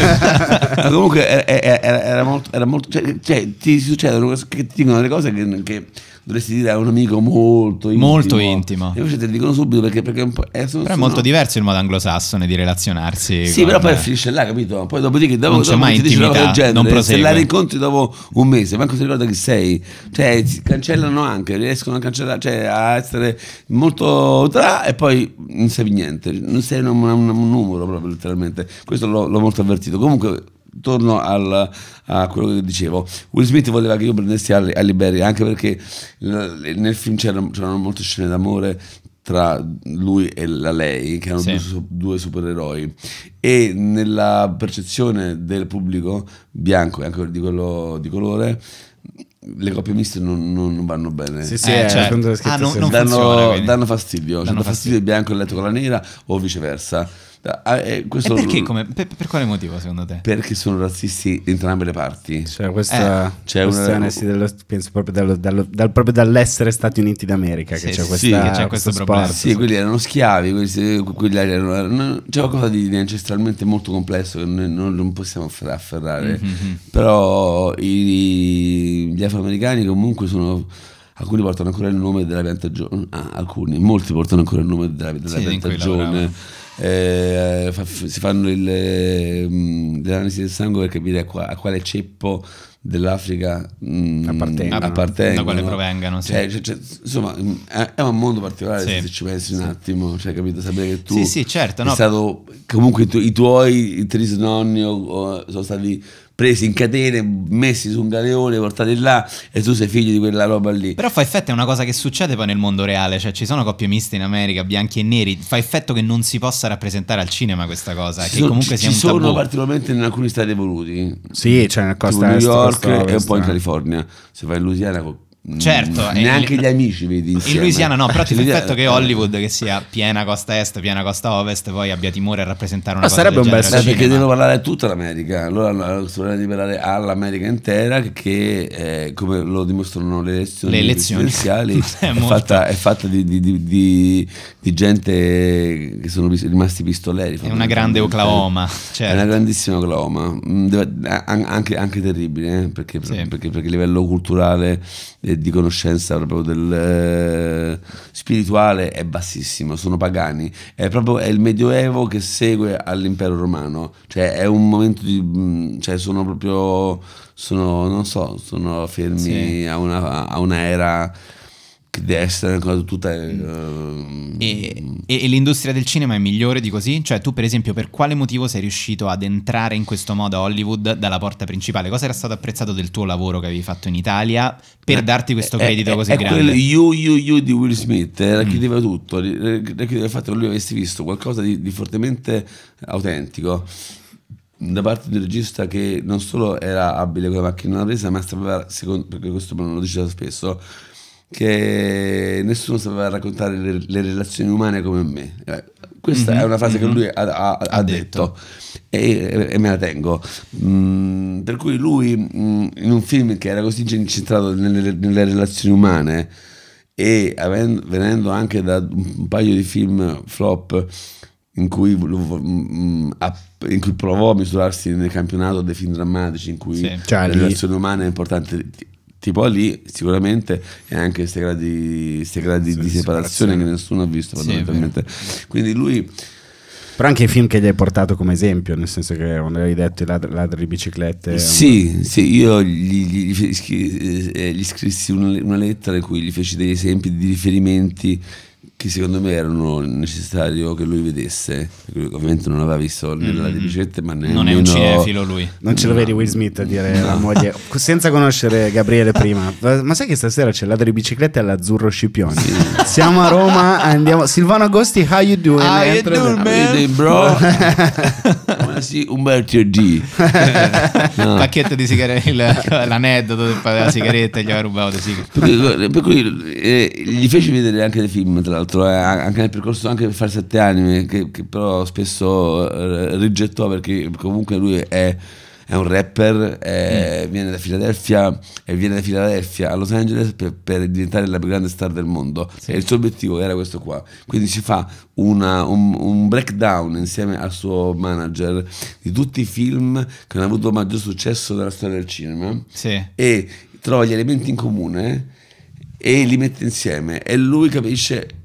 Comunque era, era, era molto... Era molto cioè, cioè, ti succedono che ti dicono delle cose che, che dovresti dire a un amico molto intimo. Molto intimo. E invece te lo dicono subito perché, perché è, po', eh, però è molto sono... diverso il modo anglosassone di relazionarsi. Sì, con... però poi finisce là, capito? Poi dopodiché, dopo, non c'è dopo mai intimità, genere, non prosegue. se la rincontri dopo un mese, manco si ricorda chi sei. Cioè, cancellano anche, riescono a cancellare, cioè a essere molto tra e poi non sai niente. Non sei un, un, un numero proprio letteralmente. Questo l'ho, l'ho molto avvertito. Comunque torno al, a quello che dicevo, Will Smith voleva che io prendessi Halle Berry anche perché nel film c'erano, c'erano molte scene d'amore tra lui e la lei, che erano sì. due, due, supereroi, e nella percezione del pubblico bianco e anche di quello di colore, le coppie miste non, non vanno bene. Sì, sì, eh, cioè, ah, non, non danno, funziona, danno, fastidio, cioè danno cioè, fastidio. fastidio il bianco e il letto con la nera o viceversa. Ah, eh, e perché? Come, per, per, quale motivo secondo te? Perché sono razzisti entrambe le parti. Cioè, questa eh, c'è questione una... sì, dello, penso proprio, dallo, dallo, dal, proprio, dall'essere Stati Uniti d'America sì, che c'è, sì, questa, che c'è questo, questo problema. Sì, quelli erano schiavi, quelli, quelli erano, c'è qualcosa di, ancestralmente molto complesso che noi non, non possiamo afferrare. Mm-hmm. mm-hmm. Però i, gli afroamericani comunque sono alcuni portano ancora il nome della piantagione, ah, alcuni, molti portano ancora il nome della, della sì, piantagione eh, si fanno il, eh, mm, le analisi del sangue per capire a, qua, a quale ceppo dell'Africa mm, appartengono, appartengono, da quale provengano. Sì. Cioè, cioè, cioè insomma, mm, è un mondo particolare sì. se ci pensi un attimo, cioè, capito? Sapere che tu sì, sì, certo, sei no. stato comunque tu, i tuoi i trisnonni o, o sono stati presi in catene, messi su un galeone, portati là e tu sei figlio di quella roba lì. Però fa effetto, è una cosa che succede poi nel mondo reale, cioè ci sono coppie miste in America, bianchi e neri, fa effetto che non si possa rappresentare al cinema questa cosa, ci che sono, comunque sia un tabù. Ci sono particolarmente in alcuni stati evoluti. Sì, c'è cioè una costa New York costa e un po' in California. Se vai in Louisiana Certo, neanche il, gli amici vedi insieme. In Louisiana no, però ti fa che eh. Hollywood che sia piena costa est, piena costa ovest, poi abbia timore a rappresentare una Ma sarebbe un bel senso eh, perché devono parlare a tutta l'America, allora bisogna parlare all'America intera che eh, come lo dimostrano le elezioni, le elezioni. presidenziali è, fatta, è, fatta, di, di, di, di, gente che sono rimasti pistoleri. È una grande Oklahoma, certo. è una grandissima Oklahoma, mm, anche, anche terribile eh, perché, sì. perché, perché, a livello culturale eh, di, conoscenza proprio del, eh, spirituale è bassissimo, sono pagani, è proprio è il medioevo che segue all'impero romano, cioè è un momento di... Mm, cioè sono proprio, sono, non so, sono fermi sì. a, una, a una era destra, una cosa tutta... Uh... E, e, e, l'industria del cinema è migliore di così? Cioè tu per esempio per quale motivo sei riuscito ad entrare in questo modo a Hollywood dalla porta principale? Cosa era stato apprezzato del tuo lavoro che avevi fatto in Italia per Ma eh, darti questo eh, credito è, così è grande? Quello you, you, you di Will Smith eh, mm. racchiudeva mm. tutto, racchiudeva il fatto che lui avesse visto qualcosa di, di fortemente autentico da parte di un regista che non solo era abile con la macchina presa, ma sapeva, secondo, perché questo me lo diceva spesso, che nessuno sapeva raccontare le, le relazioni umane come me. Eh, questa mm-hmm, è mhm, una frase mm-hmm. che mhm. lui ha, ha, ha detto, detto. E, e, me la tengo. Mm, per cui lui mm, in un film che era così incentrato nelle, nelle relazioni umane e avendo, venendo anche da un paio di film flop in cui, mm, mm, in cui provò a misurarsi nel campionato dei film drammatici in cui sì. Cioè, la relazione umana è importante tipo lì sicuramente è anche questi gradi, ste gradi sì, di separazione, che nessuno ha visto fondamentalmente. Sì, Quindi lui... Però anche i film che gli hai portato come esempio, nel senso che quando hai detto i ladri, ladri di biciclette. Sì, un... sì io gli, gli, gli, eh, eh, gli scrissi una, una lettera in cui gli feci degli esempi di riferimenti che secondo me erano necessario che lui vedesse. Lui ovviamente non aveva visto nella mm-hmm. ricette, ma nemmeno. Non è un cinefilo lui. Non ce lo vedi Will Smith a dire no. la moglie, senza conoscere Gabriele prima. Ma sai che stasera c'è il di biciclette all'Azzurro Scipioni? Sì. Siamo a Roma, andiamo. Silvano Agosti, how you doing? How you doing, man? bro? Sì, Umberto D. no. Pacchetto di sigarette, l'aneddoto della sigaretta gli aveva rubato. Per cui, per cui eh, gli feci vedere anche dei film, tra l'altro altro, eh, anche nel percorso anche per fare sette anime, che, che però spesso eh, rigettò perché comunque lui è, è un rapper, è, mm. viene da Filadelfia e viene da Filadelfia a Los Angeles per, per, diventare la più grande star del mondo. Sì. E il suo obiettivo era questo qua. Quindi si fa una, un, un, breakdown insieme al suo manager di tutti i film che hanno avuto maggior successo nella storia del cinema sì. e trova gli elementi in comune e li mette insieme e lui capisce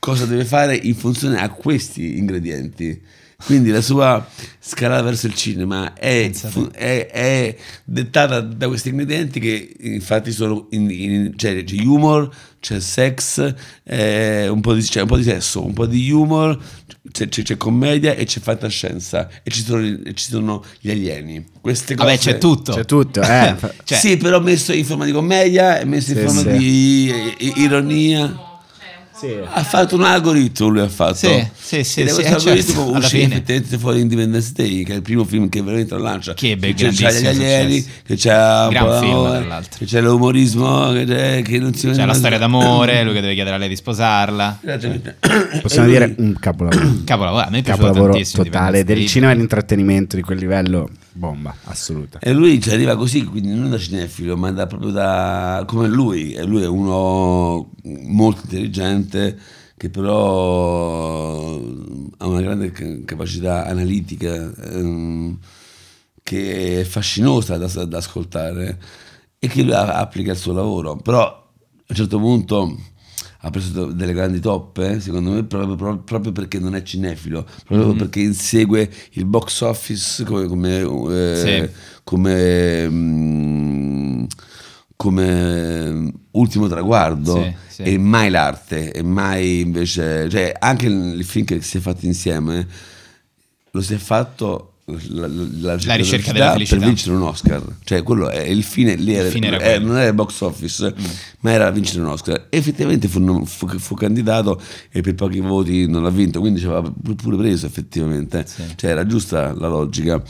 cosa deve fare in funzione a questi ingredienti. Quindi la sua scalata verso il cinema è, è, è dettata da questi ingredienti che infatti sono in, in, c'è, cioè, c'è humor, c'è sex, eh, un di, c'è un po' di sesso, un po' di humor, c'è, commedia e c'è fantascienza e ci sono, ci sono gli alieni. Queste cose... Vabbè c'è tutto. C'è tutto, eh. cioè... Sì, però messo in forma di commedia, messo in sì, forma sì. di eh, ironia. Sì. Ha fatto un algoritmo, lui ha fatto. Sì, sì, sì. E da sì, questo certo, algoritmo certo. uscì effettivamente fuori Independence Day, che è il primo film che veramente lancia. Che bel Che c'è gli alieni, che c'è, che c'è l'umorismo, che c'è, che non si c'è la storia d'amore, lui che deve chiedere a lei di sposarla. Cioè. Possiamo dire un capolavoro. Capolavoro, a me è piaciuto capolavoro totale del cinema e l'intrattenimento di quel livello bomba assoluta. E lui ci arriva così, quindi non da cinefilo, ma da, proprio da... come lui, e lui è uno molto intelligente che però ha una grande capacità analitica ehm, che è fascinosa da, da ascoltare e che lui applica il suo lavoro, però a un certo punto ha preso delle grandi toppe, secondo me, proprio, proprio, perché non è cinefilo, proprio mm -hmm. perché insegue il box office come... come, eh, sì. come mm, come ultimo traguardo sì, sì. e mai l'arte e mai invece cioè anche il film che si è fatto insieme lo si è fatto la, la, la, ricerca cioè, della felicità, per vincere un Oscar. Cioè, quello è il fine, lì era, il fine era eh, non era il box office, mm. ma era vincere un Oscar. Effettivamente fu, fu, fu, candidato e per pochi voti non l'ha vinto, quindi ci aveva pure preso effettivamente. Sì. Cioè, era giusta la logica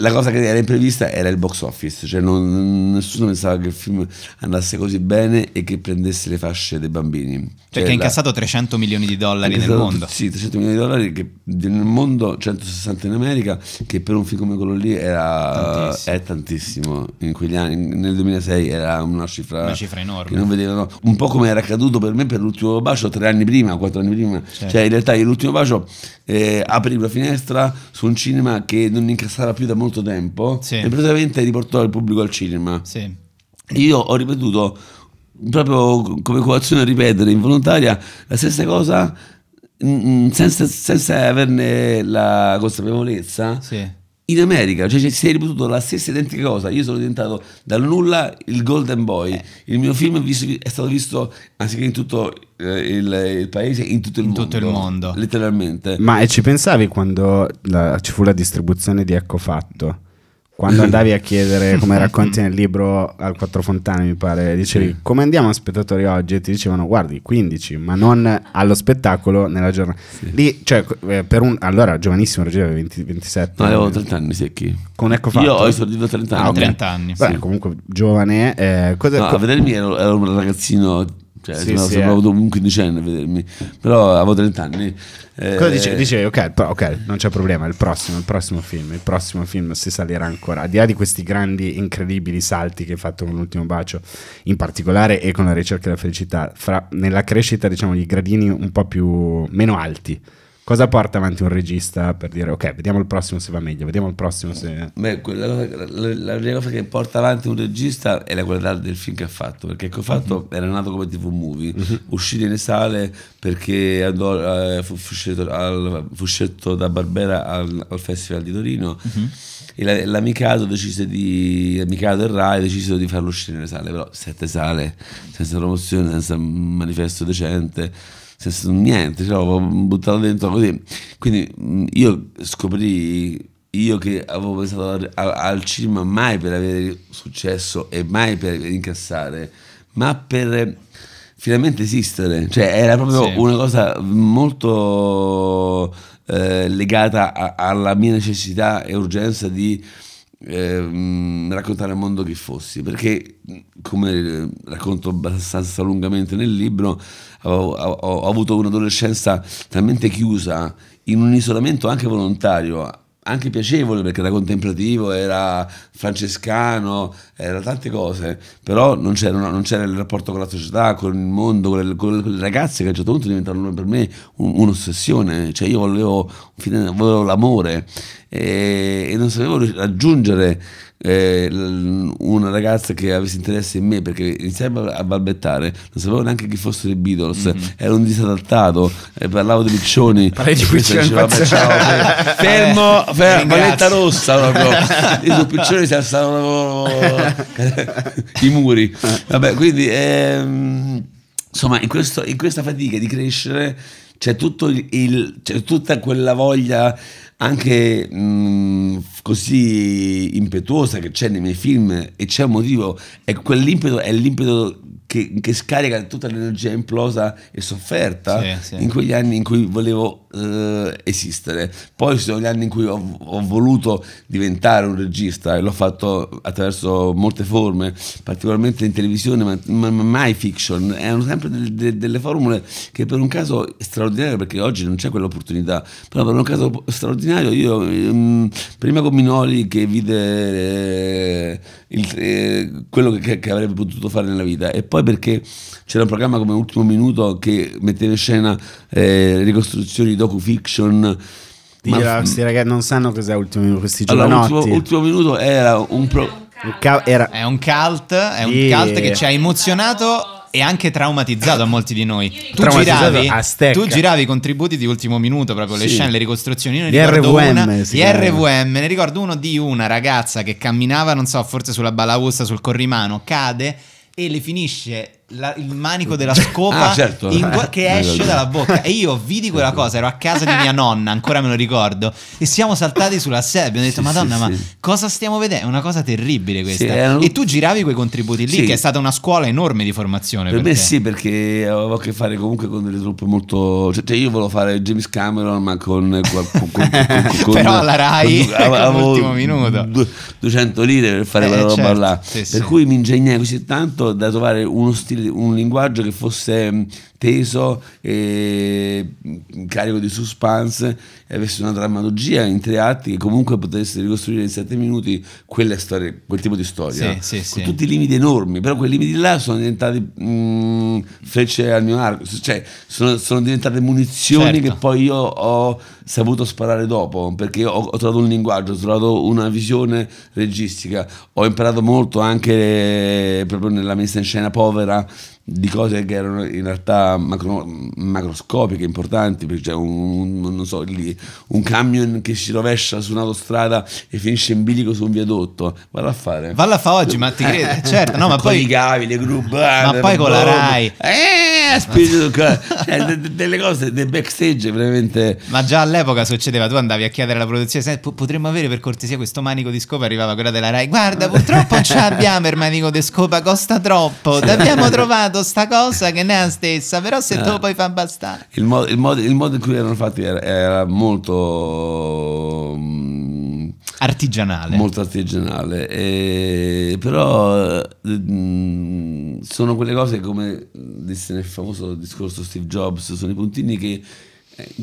la cosa che era imprevista era il box office, cioè non, nessuno pensava che il film andasse così bene e che prendesse le fasce dei bambini. Cioè, che ha incassato 300 milioni di dollari nel mondo. Sì, 300 milioni di dollari che, nel mondo, 160 in America, che per un film come quello lì era, tantissimo. è tantissimo. In quegli anni, nel 2006 era una cifra, una cifra enorme. non vedevano. Un po' come era accaduto per me per l'ultimo bacio tre anni prima, quattro anni prima. Certo. Cioè in realtà l'ultimo bacio eh, aprì una finestra su un cinema che non incassava più da molto molto tempo sì. e praticamente riportò il pubblico al cinema. Sì. Io ho ripetuto proprio come coazione a ripetere involontaria la stessa cosa mm, mm, senza, senza averne la consapevolezza. Sì in America, cioè ci si è ripetuto la stessa identica cosa. Io sono diventato dal nulla il Golden Boy. Eh. Il mio film è, visto, è stato visto anziché in tutto eh, il, il, paese, in tutto il, in mondo, tutto il mondo. Letteralmente. Ma ci pensavi quando la, ci fu la distribuzione di Ecco Fatto? quando andavi a chiedere, come racconti nel libro al Quattro Fontane, mi pare, dicevi sì. come andiamo a spettatori oggi? E ti dicevano guardi 15, ma non allo spettacolo nella giornata. Sì. Lì, cioè, eh, per un allora giovanissimo, Reggio aveva 27. No, avevo 30 anni, secchi. Con ecco fatto. Io ho esordito 30 anni. Ah, okay. 30 anni. Beh, comunque giovane. Eh, cosa, no, co- a vedermi ero, ero un ragazzino cioè, sì, sì, sembravo eh. un quindicenne a vedermi, però avevo 30 anni. Eh... Dice, dicevi? Okay, ok, non c'è problema, il prossimo, il prossimo film, il prossimo film si salirà ancora. Al di là di questi grandi, incredibili salti che hai fatto con l'ultimo bacio, in particolare e con la ricerca della felicità, fra, nella crescita diciamo di gradini un po' più meno alti Cosa porta avanti un regista per dire ok, vediamo il prossimo se va meglio, vediamo il prossimo se... Beh, la, la, la cosa che porta avanti un regista è la qualità del film che ha fatto, perché che ho fatto uh mhm. -huh. era nato come TV movie, uh mhm. -huh. uscì nelle sale perché andò, eh, fu, fu, scelto, al, fu, scelto, da Barbera al, al Festival di Torino uh mhm. -huh. e l'amicato decise di, l'amicato e Rai decisero di farlo uscire nelle sale, però sette sale, senza promozione, senza manifesto decente senza niente, cioè, buttato dentro così. Quindi mm, io scoprì io che avevo pensato al cinema mai per avere successo e mai per incassare, ma per finalmente esistere. Cioè, era proprio sì. una cosa molto eh, legata a, alla mia necessità e urgenza di eh, raccontare al mondo chi fossi, perché come racconto abbastanza lungamente nel libro, ho, ho, ho avuto un'adolescenza talmente chiusa in un isolamento anche volontario anche piacevole perché era contemplativo, era francescano, era tante cose, però non c'era, non c'era il rapporto con la società, con il mondo, con le, con le ragazze che a un certo punto diventarono per me un'ossessione, cioè io volevo, volevo l'amore e, e non sapevo raggiungere eh, una ragazza che avesse interesse in me perché iniziava a balbettare, non sapevo neanche chi fossero i Beatles, mm-hmm. ero un disadattato, eh, parlavo di piccioni. Diceva, ciao, fermo, fermo paletta rossa proprio. I suoi piccioni si alzavano i muri. Vabbè, quindi ehm, insomma, in, questo, in, questa fatica di crescere c'è, tutto il, c'è tutta quella voglia anche mh, mm, così impetuosa che c'è nei miei film e c'è un motivo, e quell'impeto è l'impeto che, che, scarica tutta l'energia implosa e sofferta sì, sì. in quegli anni in cui volevo eh, esistere. Poi ci sono gli anni in cui ho, ho, voluto diventare un regista e l'ho fatto attraverso molte forme, particolarmente in televisione, ma, ma, mai fiction. Erano sempre delle, delle, delle formule che per un caso straordinario, perché oggi non c'è quell'opportunità, però per un caso straordinario io, mh, mm, prima con Minoli che vide... Eh, il, eh, quello che, che, avrebbe potuto fare nella vita e poi perché c'era un programma come Ultimo Minuto che metteva in scena eh, ricostruzioni docu-fiction Dillo, ma... questi ragazzi non sanno cos'è Ultimo Minuto questi allora, giovanotti Ultimo, Ultimo Minuto era un, pro... un ca- era... è un cult è sì. un cult che ci ha emozionato e anche traumatizzato a molti di noi. Tu giravi, tu giravi i contributi di ultimo minuto, proprio le sì. scene, le ricostruzioni. Io ne di RVM, una, di RVM, ne ricordo uno di una ragazza che camminava, non so, forse sulla balaustra, sul corrimano, cade e le finisce la, il manico della scopa ah, certo. in, che eh, esce esatto. dalla bocca. E io vidi quella certo. cosa, ero a casa di mia nonna, ancora me lo ricordo, e siamo saltati sulla sedia. Abbiamo detto, sì, Madonna, sì, ma sì. cosa stiamo vedendo? È una cosa terribile questa. Un... E tu giravi quei contributi lì, che è stata una scuola enorme di formazione. Per, per me te. sì, perché avevo a che fare comunque con delle truppe molto... Cioè, cioè io volevo fare James Cameron, ma con... con, Però alla Rai, all'ultimo minuto. 200 lire per fare eh, quella certo, roba là. per cui mi ingegnai così tanto da trovare uno stile stile, un linguaggio che fosse mm, teso, e mm, carico di suspense, e avesse una drammaturgia in tre atti che comunque potesse ricostruire in sette minuti storia, quel tipo di storia. Sì, sì, con sì. tutti i limiti enormi, però quei limiti là sono diventati mh, mm, frecce al mio arco, cioè sono, sono diventate munizioni certo. che poi io ho saputo sparare dopo, perché ho, ho, trovato un linguaggio, ho trovato una visione registica, ho imparato molto anche eh, proprio nella messa in scena povera di cose che erano in realtà macro, macroscopiche, importanti, perché c'è un, un, so, un, camion che si rovescia su un'autostrada e finisce in bilico su un viadotto, valla a fare. Valla a fare oggi, ma ti credo, certo, no, ma con poi... i cavi, le gru... Ma eh, poi con la RAI... Eh! eh, spirito cioè, delle cose, del backstage veramente. Ma già all'epoca succedeva, tu andavi a chiedere alla produzione, potremmo avere per cortesia questo manico di scopa, arrivava quella della Rai, guarda purtroppo non ce l'abbiamo il manico di scopa, costa troppo, sì. abbiamo trovato sta cosa che ne è la stessa, però se ah. Eh. tu puoi far bastare. Il modo, il, modo, il modo, in cui erano fatti era, era molto artigianale. Molto artigianale, eh, però mm, sono quelle cose come disse nel famoso discorso Steve Jobs, sono i puntini che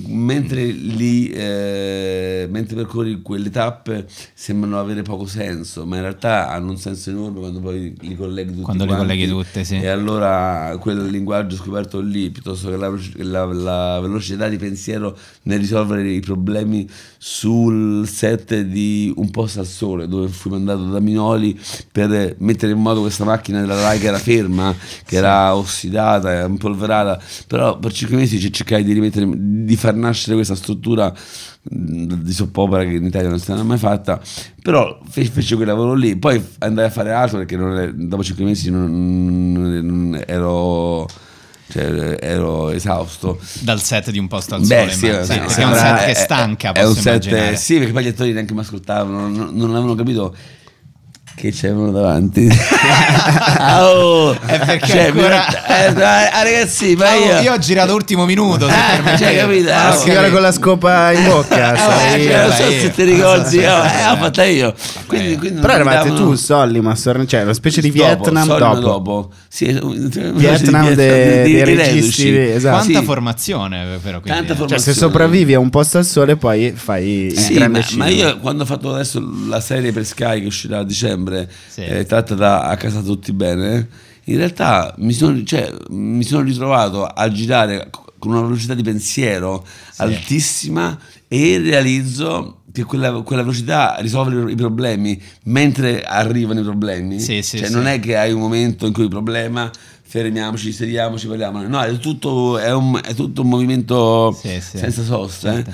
Mentre, lì, eh, mentre percorri quelle tappe sembrano avere poco senso, ma in realtà hanno un senso enorme quando poi li colleghi tutti. Quando quanti, colleghi tutte, sì. E allora quel linguaggio scoperto lì, piuttosto che la, la, la velocità di pensiero nel risolvere i problemi sul set di Un posto al sole, dove fui mandato da Minoli per mettere in moto questa macchina della RAI che era ferma, che sì. era ossidata, e impolverata, però per 5 mesi cercai di rimettere di far nascere questa struttura di soppopera che in Italia non si era mai fatta, però fece quel lavoro lì, poi andai a fare altro perché è, dopo cinque mesi non, non ero... Cioè, ero esausto dal set di un posto al Beh, sì, ma, sì, sì, è un set che stanca è, è un set, immaginare. sì perché poi gli attori neanche mi ascoltavano non, non avevano capito che c'è uno davanti. Ah, oh, è perché cioè, ancora... mi... Eh, ah, ragazzi, ma io... Oh, io ho girato l'ultimo minuto. Ah, cioè, capito? La ah, con la scopa in bocca. Ah, sai, eh, cioè, non so io. se ti ricordi, ah, eh, l'ho oh, eh, fatta io. Quindi, quindi Però eravate davano... tu, Solly, ma Sorn... cioè, una specie di dopo, Vietnam dopo. dopo. Sì, Vietnam de... dei registi. Esatto. Quanta sì. formazione, però. Quindi, Tanta formazione. Cioè, se sopravvivi a un posto al sole, poi fai il grande ma, ma io quando ho fatto adesso la serie per Sky che uscirà a dicembre settembre, sì. eh, tratta da A casa tutti bene, in realtà mi sono, cioè, mi sono ritrovato a girare con una velocità di pensiero sì. altissima e realizzo che quella, quella, velocità risolve i problemi mentre arrivano i problemi. Sì, sì, cioè, non è che hai un momento in cui il problema fermiamoci, sediamoci, parliamo. No, è tutto, è un, è tutto un movimento senza sosta. Eh? Certo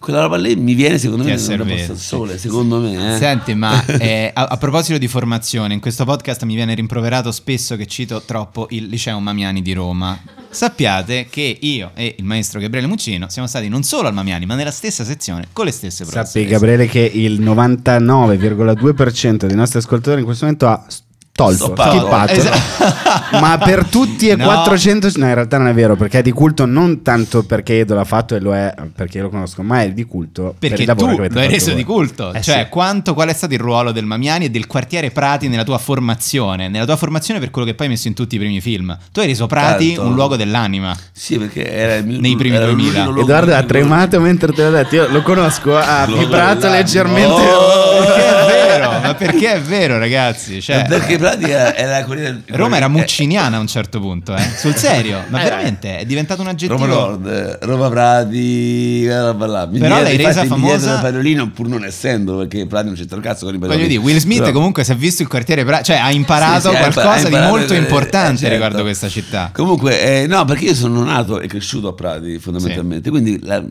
quella roba lì mi viene secondo Ti me servito, sì. sole, secondo me. Eh. Senti, ma eh, a, a, proposito di formazione, in questo podcast mi viene rimproverato spesso che cito troppo il liceo Mamiani di Roma. Sappiate che io e il maestro Gabriele Muccino siamo stati non solo al Mamiani, ma nella stessa sezione con le stesse professioni. Sappi Gabriele che il 99,2% dei nostri ascoltatori in questo momento ha studiato Tolto, skippato. Esatto. Ma per tutti e no. 400. No, in realtà non è vero, perché è di culto non tanto perché Edo l'ha fatto e lo è perché io lo conosco, ma è di culto perché per tu hai reso voi. di culto. Eh cioè, sì. quanto, qual è stato il ruolo del Mamiani e del quartiere Prati nella tua formazione? Nella tua formazione per quello che poi hai messo in tutti i primi film. Tu hai reso Prati Tanto. un luogo dell'anima. Sì, perché era il mio Nei primi 2000. Edoardo ha tremato mentre te l'ho detto. Io lo conosco, ha vibrato leggermente. Oh! ma perché è vero, ragazzi? Cioè, perché eh, pratica era quella, Roma era mucciniana a un certo punto, eh? sul serio, ma eh, veramente è diventato un aggettivo. Roma Nord, Roma Prati, Però l'hai resa famosa. Parolino, pur non essendo, perché Prati non c'entra il cazzo con i Parolini. Voglio dire, Will Smith Però... comunque si è visto il quartiere, pra- cioè ha imparato sì, sì, qualcosa imparato, di molto importante eh, certo. riguardo questa città. Comunque, eh, no, perché io sono nato e cresciuto a Prati fondamentalmente, sì. quindi la,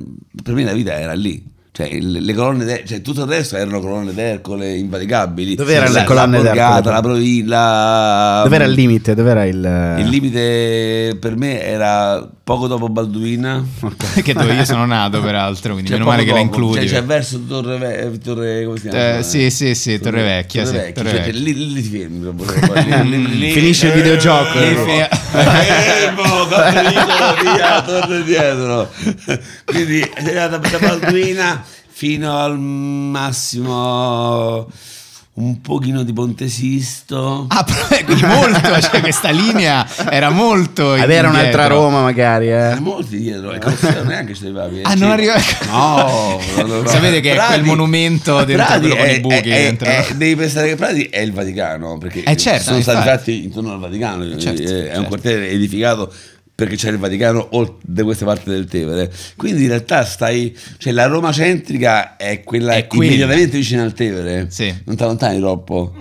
per me la vita era lì cioè, le colonne de- cioè, tutto il resto erano colonne d'Ercole invalicabili. Dove erano le colonne la borgata, La provilla. Dove era mm, il limite? Dov'era il... il limite per me era poco dopo Balduina. che dove io sono nato, peraltro, quindi cioè, meno male che la cioè, includi. Cioè, cioè verso Torre, Ve- eh, Torre come si chiama? Eh, sì, sì, sì, Torre, Torre Vecchia. Torre Vecchia. Torre cioè, Vecchia. Cioè, lì, lì ti fermi. Finisce il eh, videogioco. Lì, fi- Fermo, via, torna indietro. Quindi sei andata da Balduina fino al massimo un pochino di Pontesisto. Ah, però eh, quindi molto, cioè questa linea era molto Ed era un'altra Roma magari, eh. Era molto dietro, e eh, Corsia neanche ci arrivava Ah, non arriva No, no, Sapete che Prati, è quel monumento dentro Prati quello è, con i buchi è, dentro. È, devi pensare che Prati è il Vaticano, perché eh, certo, sono stati fatti intorno al Vaticano, certo, eh, è certo. un quartiere edificato perché c'è il Vaticano o da queste parti del Tevere. Quindi in realtà stai, cioè la Roma centrica è quella, è quella. immediatamente vicina al Tevere. Sì. Non ti allontani troppo,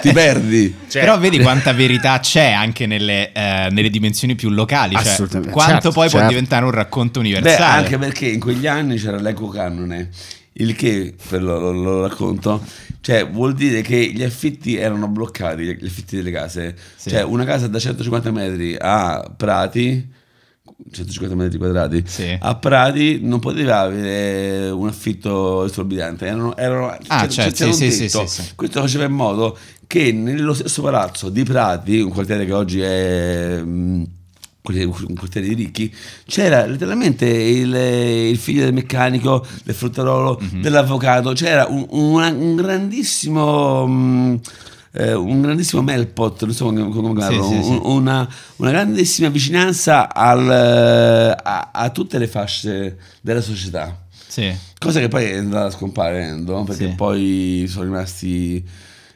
ti perdi. Cioè. Però vedi quanta verità c'è anche nelle, eh, nelle dimensioni più locali. Cioè Assolutamente. Cioè, quanto certo, poi certo. può diventare un racconto universale. Beh, anche perché in quegli anni c'era l'eco canone il che, lo, lo, lo, racconto, cioè vuol dire che gli affitti erano bloccati, gli affitti delle case. Sì. Cioè una casa da 150 metri a Prati, 150 metri quadrati, sì. a Prati non poteva avere un affitto esorbitante. Erano, erano, ah, cioè, cioè, sì, sì, sì, Questo faceva in modo che nello stesso palazzo di Prati, un quartiere che oggi è... Mh, mm, un quartiere di ricchi, c'era letteralmente il, il, figlio del meccanico, del fruttarolo, mm -hmm. dell'avvocato, c'era un, un, un, grandissimo... Um, eh, un grandissimo melpot, non so come, come chiamarlo, sì, sì, sì. una, una, grandissima vicinanza al, a, a, tutte le fasce della società. Cosa che poi è andata scomparendo, perché poi sono rimasti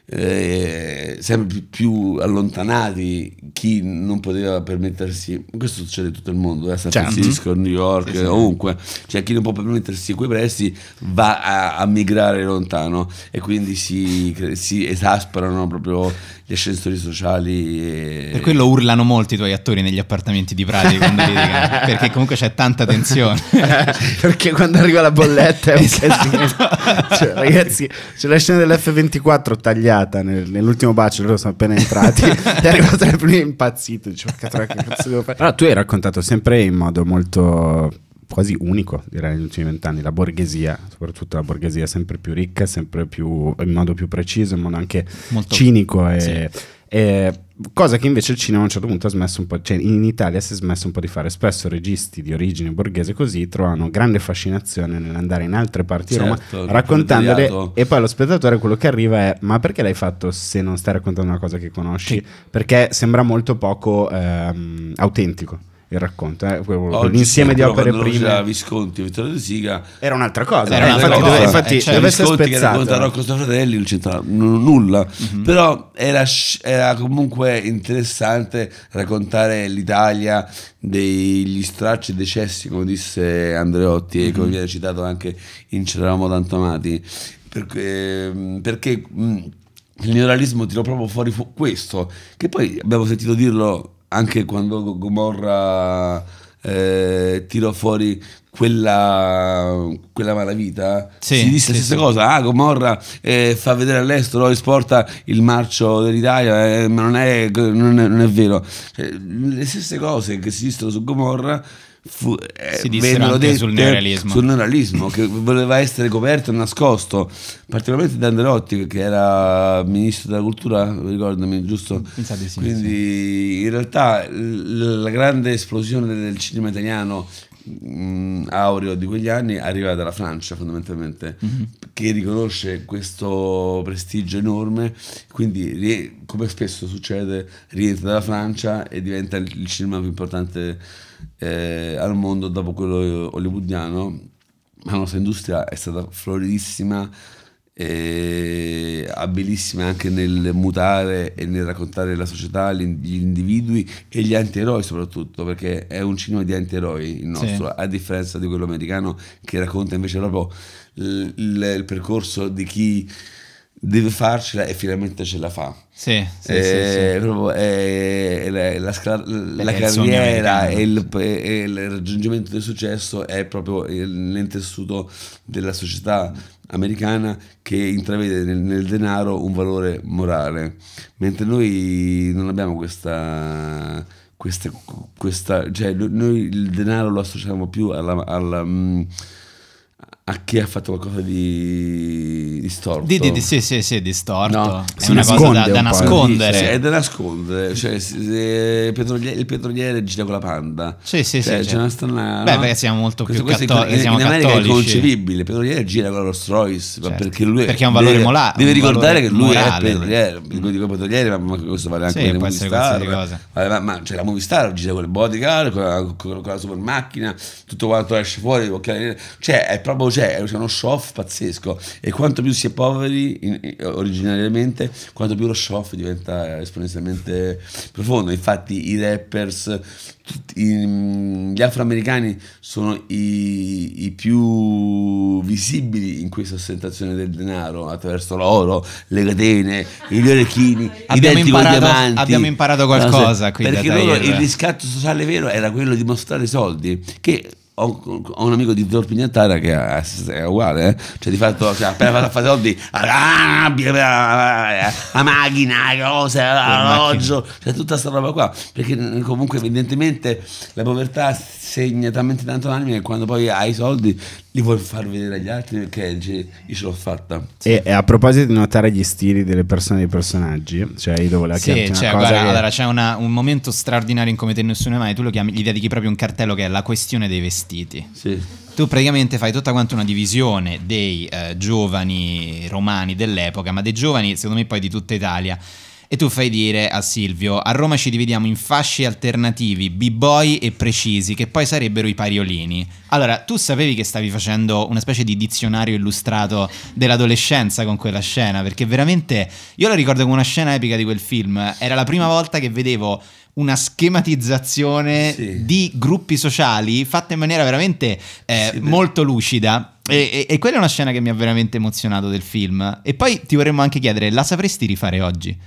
eh, sempre più allontanati chi non poteva permettersi questo succede in tutto il mondo eh, a San certo. Francisco, a New York, sì, sì. ovunque cioè chi non può permettersi quei prezzi va a, a migrare lontano e quindi si, si esasperano proprio gli ascensori sociali. E... Per quello urlano molto i tuoi attori negli appartamenti di Prati quando litigano, perché comunque c'è tanta tensione. perché quando arriva la bolletta è un esatto. cioè, ragazzi, c'è la scena dell'F24 tagliata nel, nell'ultimo bacio, loro sono appena entrati, è arrivato il primo impazzito, dicevo, che cazzo devo fare? Però tu hai raccontato sempre in modo molto quasi unico, direi, negli ultimi vent'anni, la borghesia, soprattutto la borghesia sempre più ricca, sempre più in modo più preciso, in modo anche Molto cinico e, sì. e, cosa che invece il cinema a un certo punto ha smesso un po', cioè in Italia si è smesso un po' di fare. Spesso registi di origine borghese così trovano grande fascinazione nell'andare in altre parti certo, di Roma certo, raccontandole e poi lo spettatore quello che arriva è ma perché l'hai fatto se non stai raccontando una cosa che conosci? Sì. Perché sembra molto poco ehm, autentico il racconto, eh? l'insieme di opere prime. Visconti, Vittorio De Siga era un'altra cosa. Era eh, un'altra infatti, cosa. Dove, infatti, eh, cioè, dovesse Visconti che racconta Rocco Fratelli non c'entrava nulla, mm-hmm. però era, era, comunque interessante raccontare l'Italia degli stracci e decessi, come disse Andreotti mm-hmm. e come mhm. viene citato anche in C'eravamo tanto amati, perché, ehm, perché mh, il neuralismo tirò proprio fuori fu- questo, che poi abbiamo sentito dirlo anche quando Gomorra eh, tirò fuori quella, quella malavita sì, si disse sì, la stessa sì. cosa ah Gomorra eh, fa vedere all'estero esporta il marcio dell'Italia eh, ma non è, non è, non è vero cioè, le stesse cose che si dissero su Gomorra fu, eh, si vennero dette sul neorealismo, sul neorealismo che voleva essere coperto e nascosto, particolarmente da Andreotti che era ministro della cultura, ricordami giusto? Pensate sì, Quindi sì. in realtà la grande esplosione del cinema italiano mh, mm, aureo di quegli anni arriva dalla Francia fondamentalmente mm-hmm. che riconosce questo prestigio enorme quindi come spesso succede rientra dalla Francia e diventa il cinema più importante eh, al mondo dopo quello hollywoodiano, la nostra industria è stata floridissima e eh, abilissima anche nel mutare e nel raccontare la società, gli individui e gli anti-eroi soprattutto, perché è un cinema di anti-eroi il nostro, sì. a differenza di quello americano che racconta invece proprio il, il, il percorso di chi deve farcela e finalmente ce la fa. Sì, sì, eh, sì, sì. È, è la, la, la, carriera e il, il, raggiungimento del successo è proprio l'intessuto della società americana che intravede nel, nel, denaro un valore morale, mentre noi non abbiamo questa... questa, questa cioè noi il denaro lo associamo più alla, alla mm, a chi ha fatto qualcosa di distorto. Di, di, di, sì, sì, sì, distorto. No, è una cosa da, da un nascondere. Sì, è da nascondere. Cioè, eh, il, petroliere, il petroliere gira con la panda. Sì, sì, cioè, sì. C'è una strana... Beh, no? perché siamo molto questo, più questo catto- in, siamo in America è inconcepibile. Il petroliere gira con la Rolls Royce. Certo. Perché, lui perché è un valore deve, molare. Deve ricordare che lui morale. è il petroliere. Mm. Dico petroliere, ma questo vale anche sì, per Movistar. Ma, ma, ma cioè, la Movistar gira con il bodyguard, con la, con la super macchina, tutto quanto esce fuori. Cioè, è proprio cioè, È uno show pazzesco e quanto più si è poveri in, originariamente, quanto più lo show diventa esponenzialmente profondo. Infatti i rappers, tutti, i, mm, gli afroamericani sono i, i, più visibili in questa ostentazione del denaro attraverso l'oro, le catene, gli orecchini, i denti con diamanti. Abbiamo imparato qualcosa no, Perché loro il riscatto sociale vero era quello di mostrare soldi che ho, ho, un amico di Zorpignatara che è, è uguale, eh? cioè di fatto cioè, appena vado a fare soldi, eh, la macchina, la cosa, l'alloggio, cioè tutta sta roba qua, perché eh, comunque evidentemente la povertà segna talmente tanto l'anima che quando poi hai i soldi li vuoi far vedere agli altri perché cioè, io ce l'ho fatta. E, e, a proposito di notare gli stili delle persone e dei personaggi, cioè io volevo sì, chiamarti cioè, una guarda, che... allora, c'è una, un momento straordinario in come te nessuno mai, tu lo chiami, gli dedichi proprio un cartello che è la questione dei vestiti. Sì. Tu praticamente fai tutta quanta una divisione dei eh, giovani romani dell'epoca, ma dei giovani secondo me poi di tutta Italia e tu fai dire a Silvio a Roma ci dividiamo in fasci alternativi, b-boy e precisi, che poi sarebbero i pariolini. Allora, tu sapevi che stavi facendo una specie di dizionario illustrato dell'adolescenza con quella scena, perché veramente io la ricordo come una scena epica di quel film, era la prima volta che vedevo una schematizzazione sì. di gruppi sociali fatta in maniera veramente eh, sì, molto lucida. E, e, e, quella è una scena che mi ha veramente emozionato del film. E poi ti vorremmo anche chiedere, la sapresti rifare oggi?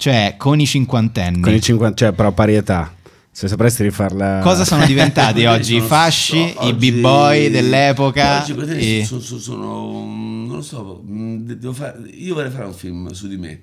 Cioè, con i cinquantenni. Con i cinquantenni, cioè, però pari età. Se sapresti rifarla. Cosa sono diventati oggi i fasci, so, i oggi... b-boy dell'epoca? Oggi e... sono, sono, sono, Non lo so. Mm, fare, io vorrei fare un film su di me.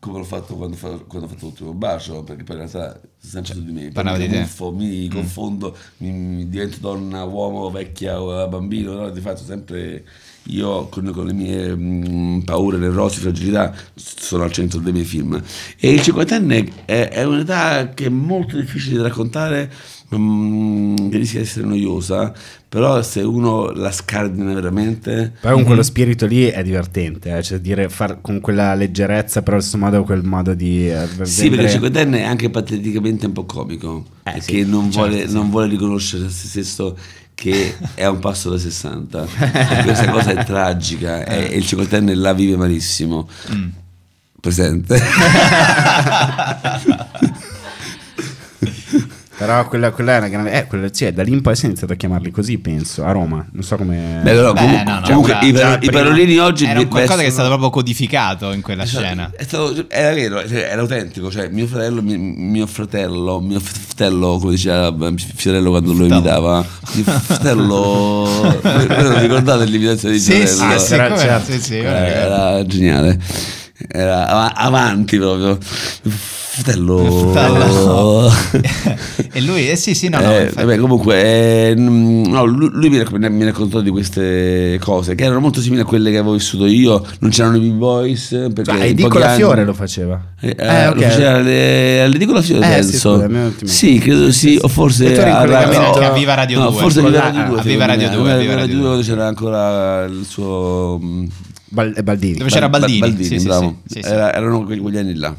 Come l'ho fatto quando, quando ho fatto l'ultimo bacio, perché poi in realtà sempre cioè, su di me. Parlava di buffo, Mi mm. confondo, mi, mi, divento donna, uomo, vecchia, bambino, no? Ti faccio sempre io con, con le mie mh, mm, paure, le rose, fragilità sono al centro dei miei film. E il cinquantenne è, è un'età che è molto difficile da raccontare, mh, mm, che rischia di essere noiosa, però se uno la scardina veramente... poi con quello mhm. spirito lì è divertente, eh? cioè dire far, con quella leggerezza, però in modo quel modo di... Eh, sì, perché il cinquantenne è anche pateticamente un po' comico, eh, sì, non, certo, vuole, sì. non, vuole, riconoscere se stesso che è un passo da 60. questa cosa è tragica e eh. il cinquantenne la vive malissimo. Mm. Presente. Però quella, quella, è una grande. Eh, quella, sì, da lì in poi si è iniziato a chiamarli così, penso. A Roma, non so come. Beh, però, comunque, no, no, comunque una, i, per, i parolini oggi. È un qualcosa che è stato proprio codificato in quella esatto, scena. Stato, era vero, era autentico. Cioè, mio fratello, mio, mio fratello, mio fratello, come diceva Fiorello quando lo invitava. Mio fratello. non ricordate l'imitazione di sì, Fiorello? Sì, sì, era, certo. sì, sì, era, eh, era geniale. Era av- avanti proprio Fratello, fratello. e lui, eh sì, sì, no, no. Eh, vabbè, comunque, eh, no, lui mi, mi raccontò di queste cose che erano molto simili a quelle che avevo vissuto io. Non c'erano i B-Boys. Perché cioè, ah, Edicola Fiore lo faceva. Eh, eh, eh okay. Lo faceva all'Edicola Fiore, eh, penso. Sì, sì, credo sì. O forse a Radio, no, avviva Radio 2. Forse avviva ah, Radio 2. Eh, avviva Radio 2, c'era ancora il suo. Bal- Baldini. Dove c'era Baldini? Baldini, sì, bravo. sì, sì. Era, erano quegli anni là.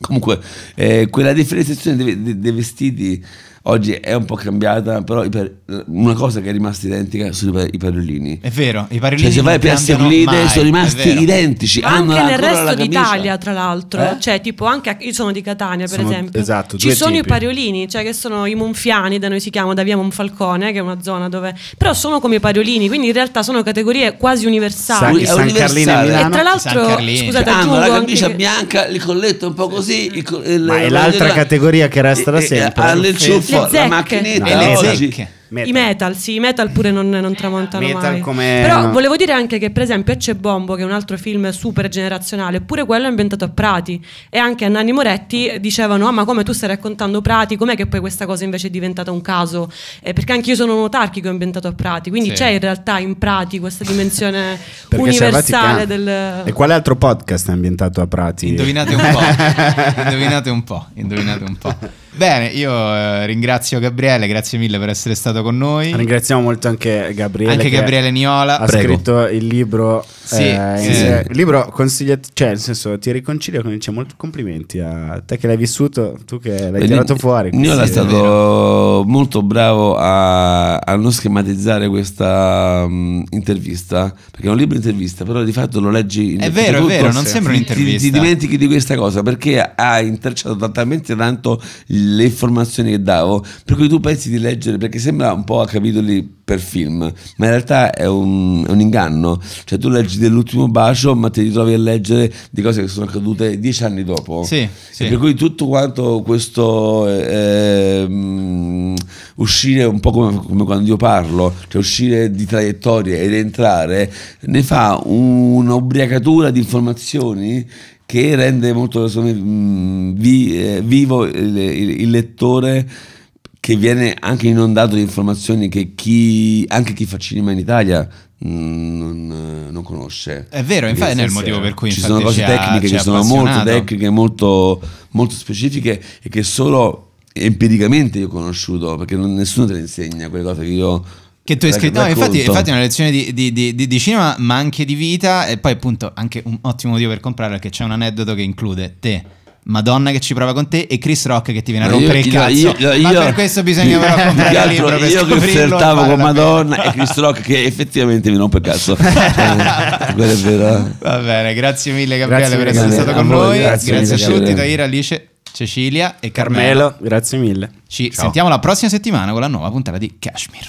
Comunque, eh, quella differenziazione dei, dei, vestiti oggi è un po' cambiata, però per, una cosa che è rimasta identica sono i pariolini. È vero, i pariolini. Cioè, se vai per Assemblide sono rimasti identici. Hanno anche nel resto d'Italia, tra l'altro. Eh? Cioè, tipo, anche io sono di Catania, per sono, esempio. Esatto, Ci sono tipi. i pariolini, cioè che sono i monfiani, da noi si chiama, da via Monfalcone, che è una zona dove. Però sono come i pariolini, quindi in realtà sono categorie quasi universali. San, San Carlina Milano. E tra l'altro, scusate, cioè, hanno la camicia che... bianca, il colletto un po' così. Il, il, Ma è l'altra categoria che resta da sempre. Ha le ciuffie po', zecche. la macchinetta no, le zecche. Metal. I metal, sì, i metal pure non, non tramontano metal mai. Però volevo dire anche che, per esempio, Ecce Bombo, che è un altro film super generazionale, pure quello è ambientato a Prati. E anche a Nanni Moretti dicevano: Ah, ma come tu stai raccontando Prati? Com'è che poi questa cosa invece è diventata un caso? Eh, perché anche io sono un autarchico ambientato a Prati. Quindi sì. c'è in realtà in Prati questa dimensione universale del. E quale altro podcast è ambientato a Prati? Indovinate un po'. indovinate un po'. Indovinate un po'. Bene, io eh, ringrazio Gabriele, grazie mille per essere stato con noi. Ringraziamo molto anche Gabriele. Anche Gabriele Niola. Ha Prego. scritto il libro. Sì, eh, sì. Eh, il libro consigliato, cioè nel senso ti riconcilio con dice molti complimenti a te che l'hai vissuto, tu che l'hai tirato fuori. Niola è stato è molto bravo a, a, non schematizzare questa um, intervista, perché è un libro intervista, però di fatto lo leggi in È vero, tutto, è vero, non sembra un'intervista. Ti, ti dimentichi di questa cosa perché ha intercettato talmente tanto il le informazioni che davo, per cui tu pensi di leggere, perché sembra un po' a capitoli per film, ma in realtà è un, è un inganno, cioè tu leggi dell'ultimo bacio ma ti ritrovi a leggere di cose che sono accadute dieci anni dopo. Sì, sì. Per cui tutto quanto questo eh, ehm, uscire un po' come, come, quando io parlo, cioè uscire di traiettorie ed entrare, ne fa un'ubriacatura di informazioni che rende molto mh, mm, vi, eh, vivo il, il, il, lettore che viene anche inondato di informazioni che chi, anche chi fa cinema in Italia mm, non, eh, non, conosce. È vero, infatti è il motivo per cui ci sono cose tecniche, ci sono molto tecniche, molto, molto specifiche e che solo empiricamente io ho conosciuto, perché non, nessuno te le insegna quelle cose che io che tu hai scritto, no, infatti, infatti, è una lezione di, di, di, di, cinema, ma anche di vita. E poi, appunto, anche un ottimo motivo per comprare perché c'è un aneddoto che include te. Madonna che ci prova con te e Chris Rock che ti viene a rompere io, il cazzo. Io, io, io, Ma per questo bisogna però comprare il libro per Io che flirtavo con Madonna e Chris Rock che effettivamente mi rompe il cazzo. Eh, eh. Va bene, grazie mille Gabriele grazie per essere stato con noi. Grazie, grazie a tutti, Taira, Alice, Cecilia e Carmelo. Carmelo. Grazie mille. Ci Ciao. sentiamo la prossima settimana con la nuova puntata di Kashmir.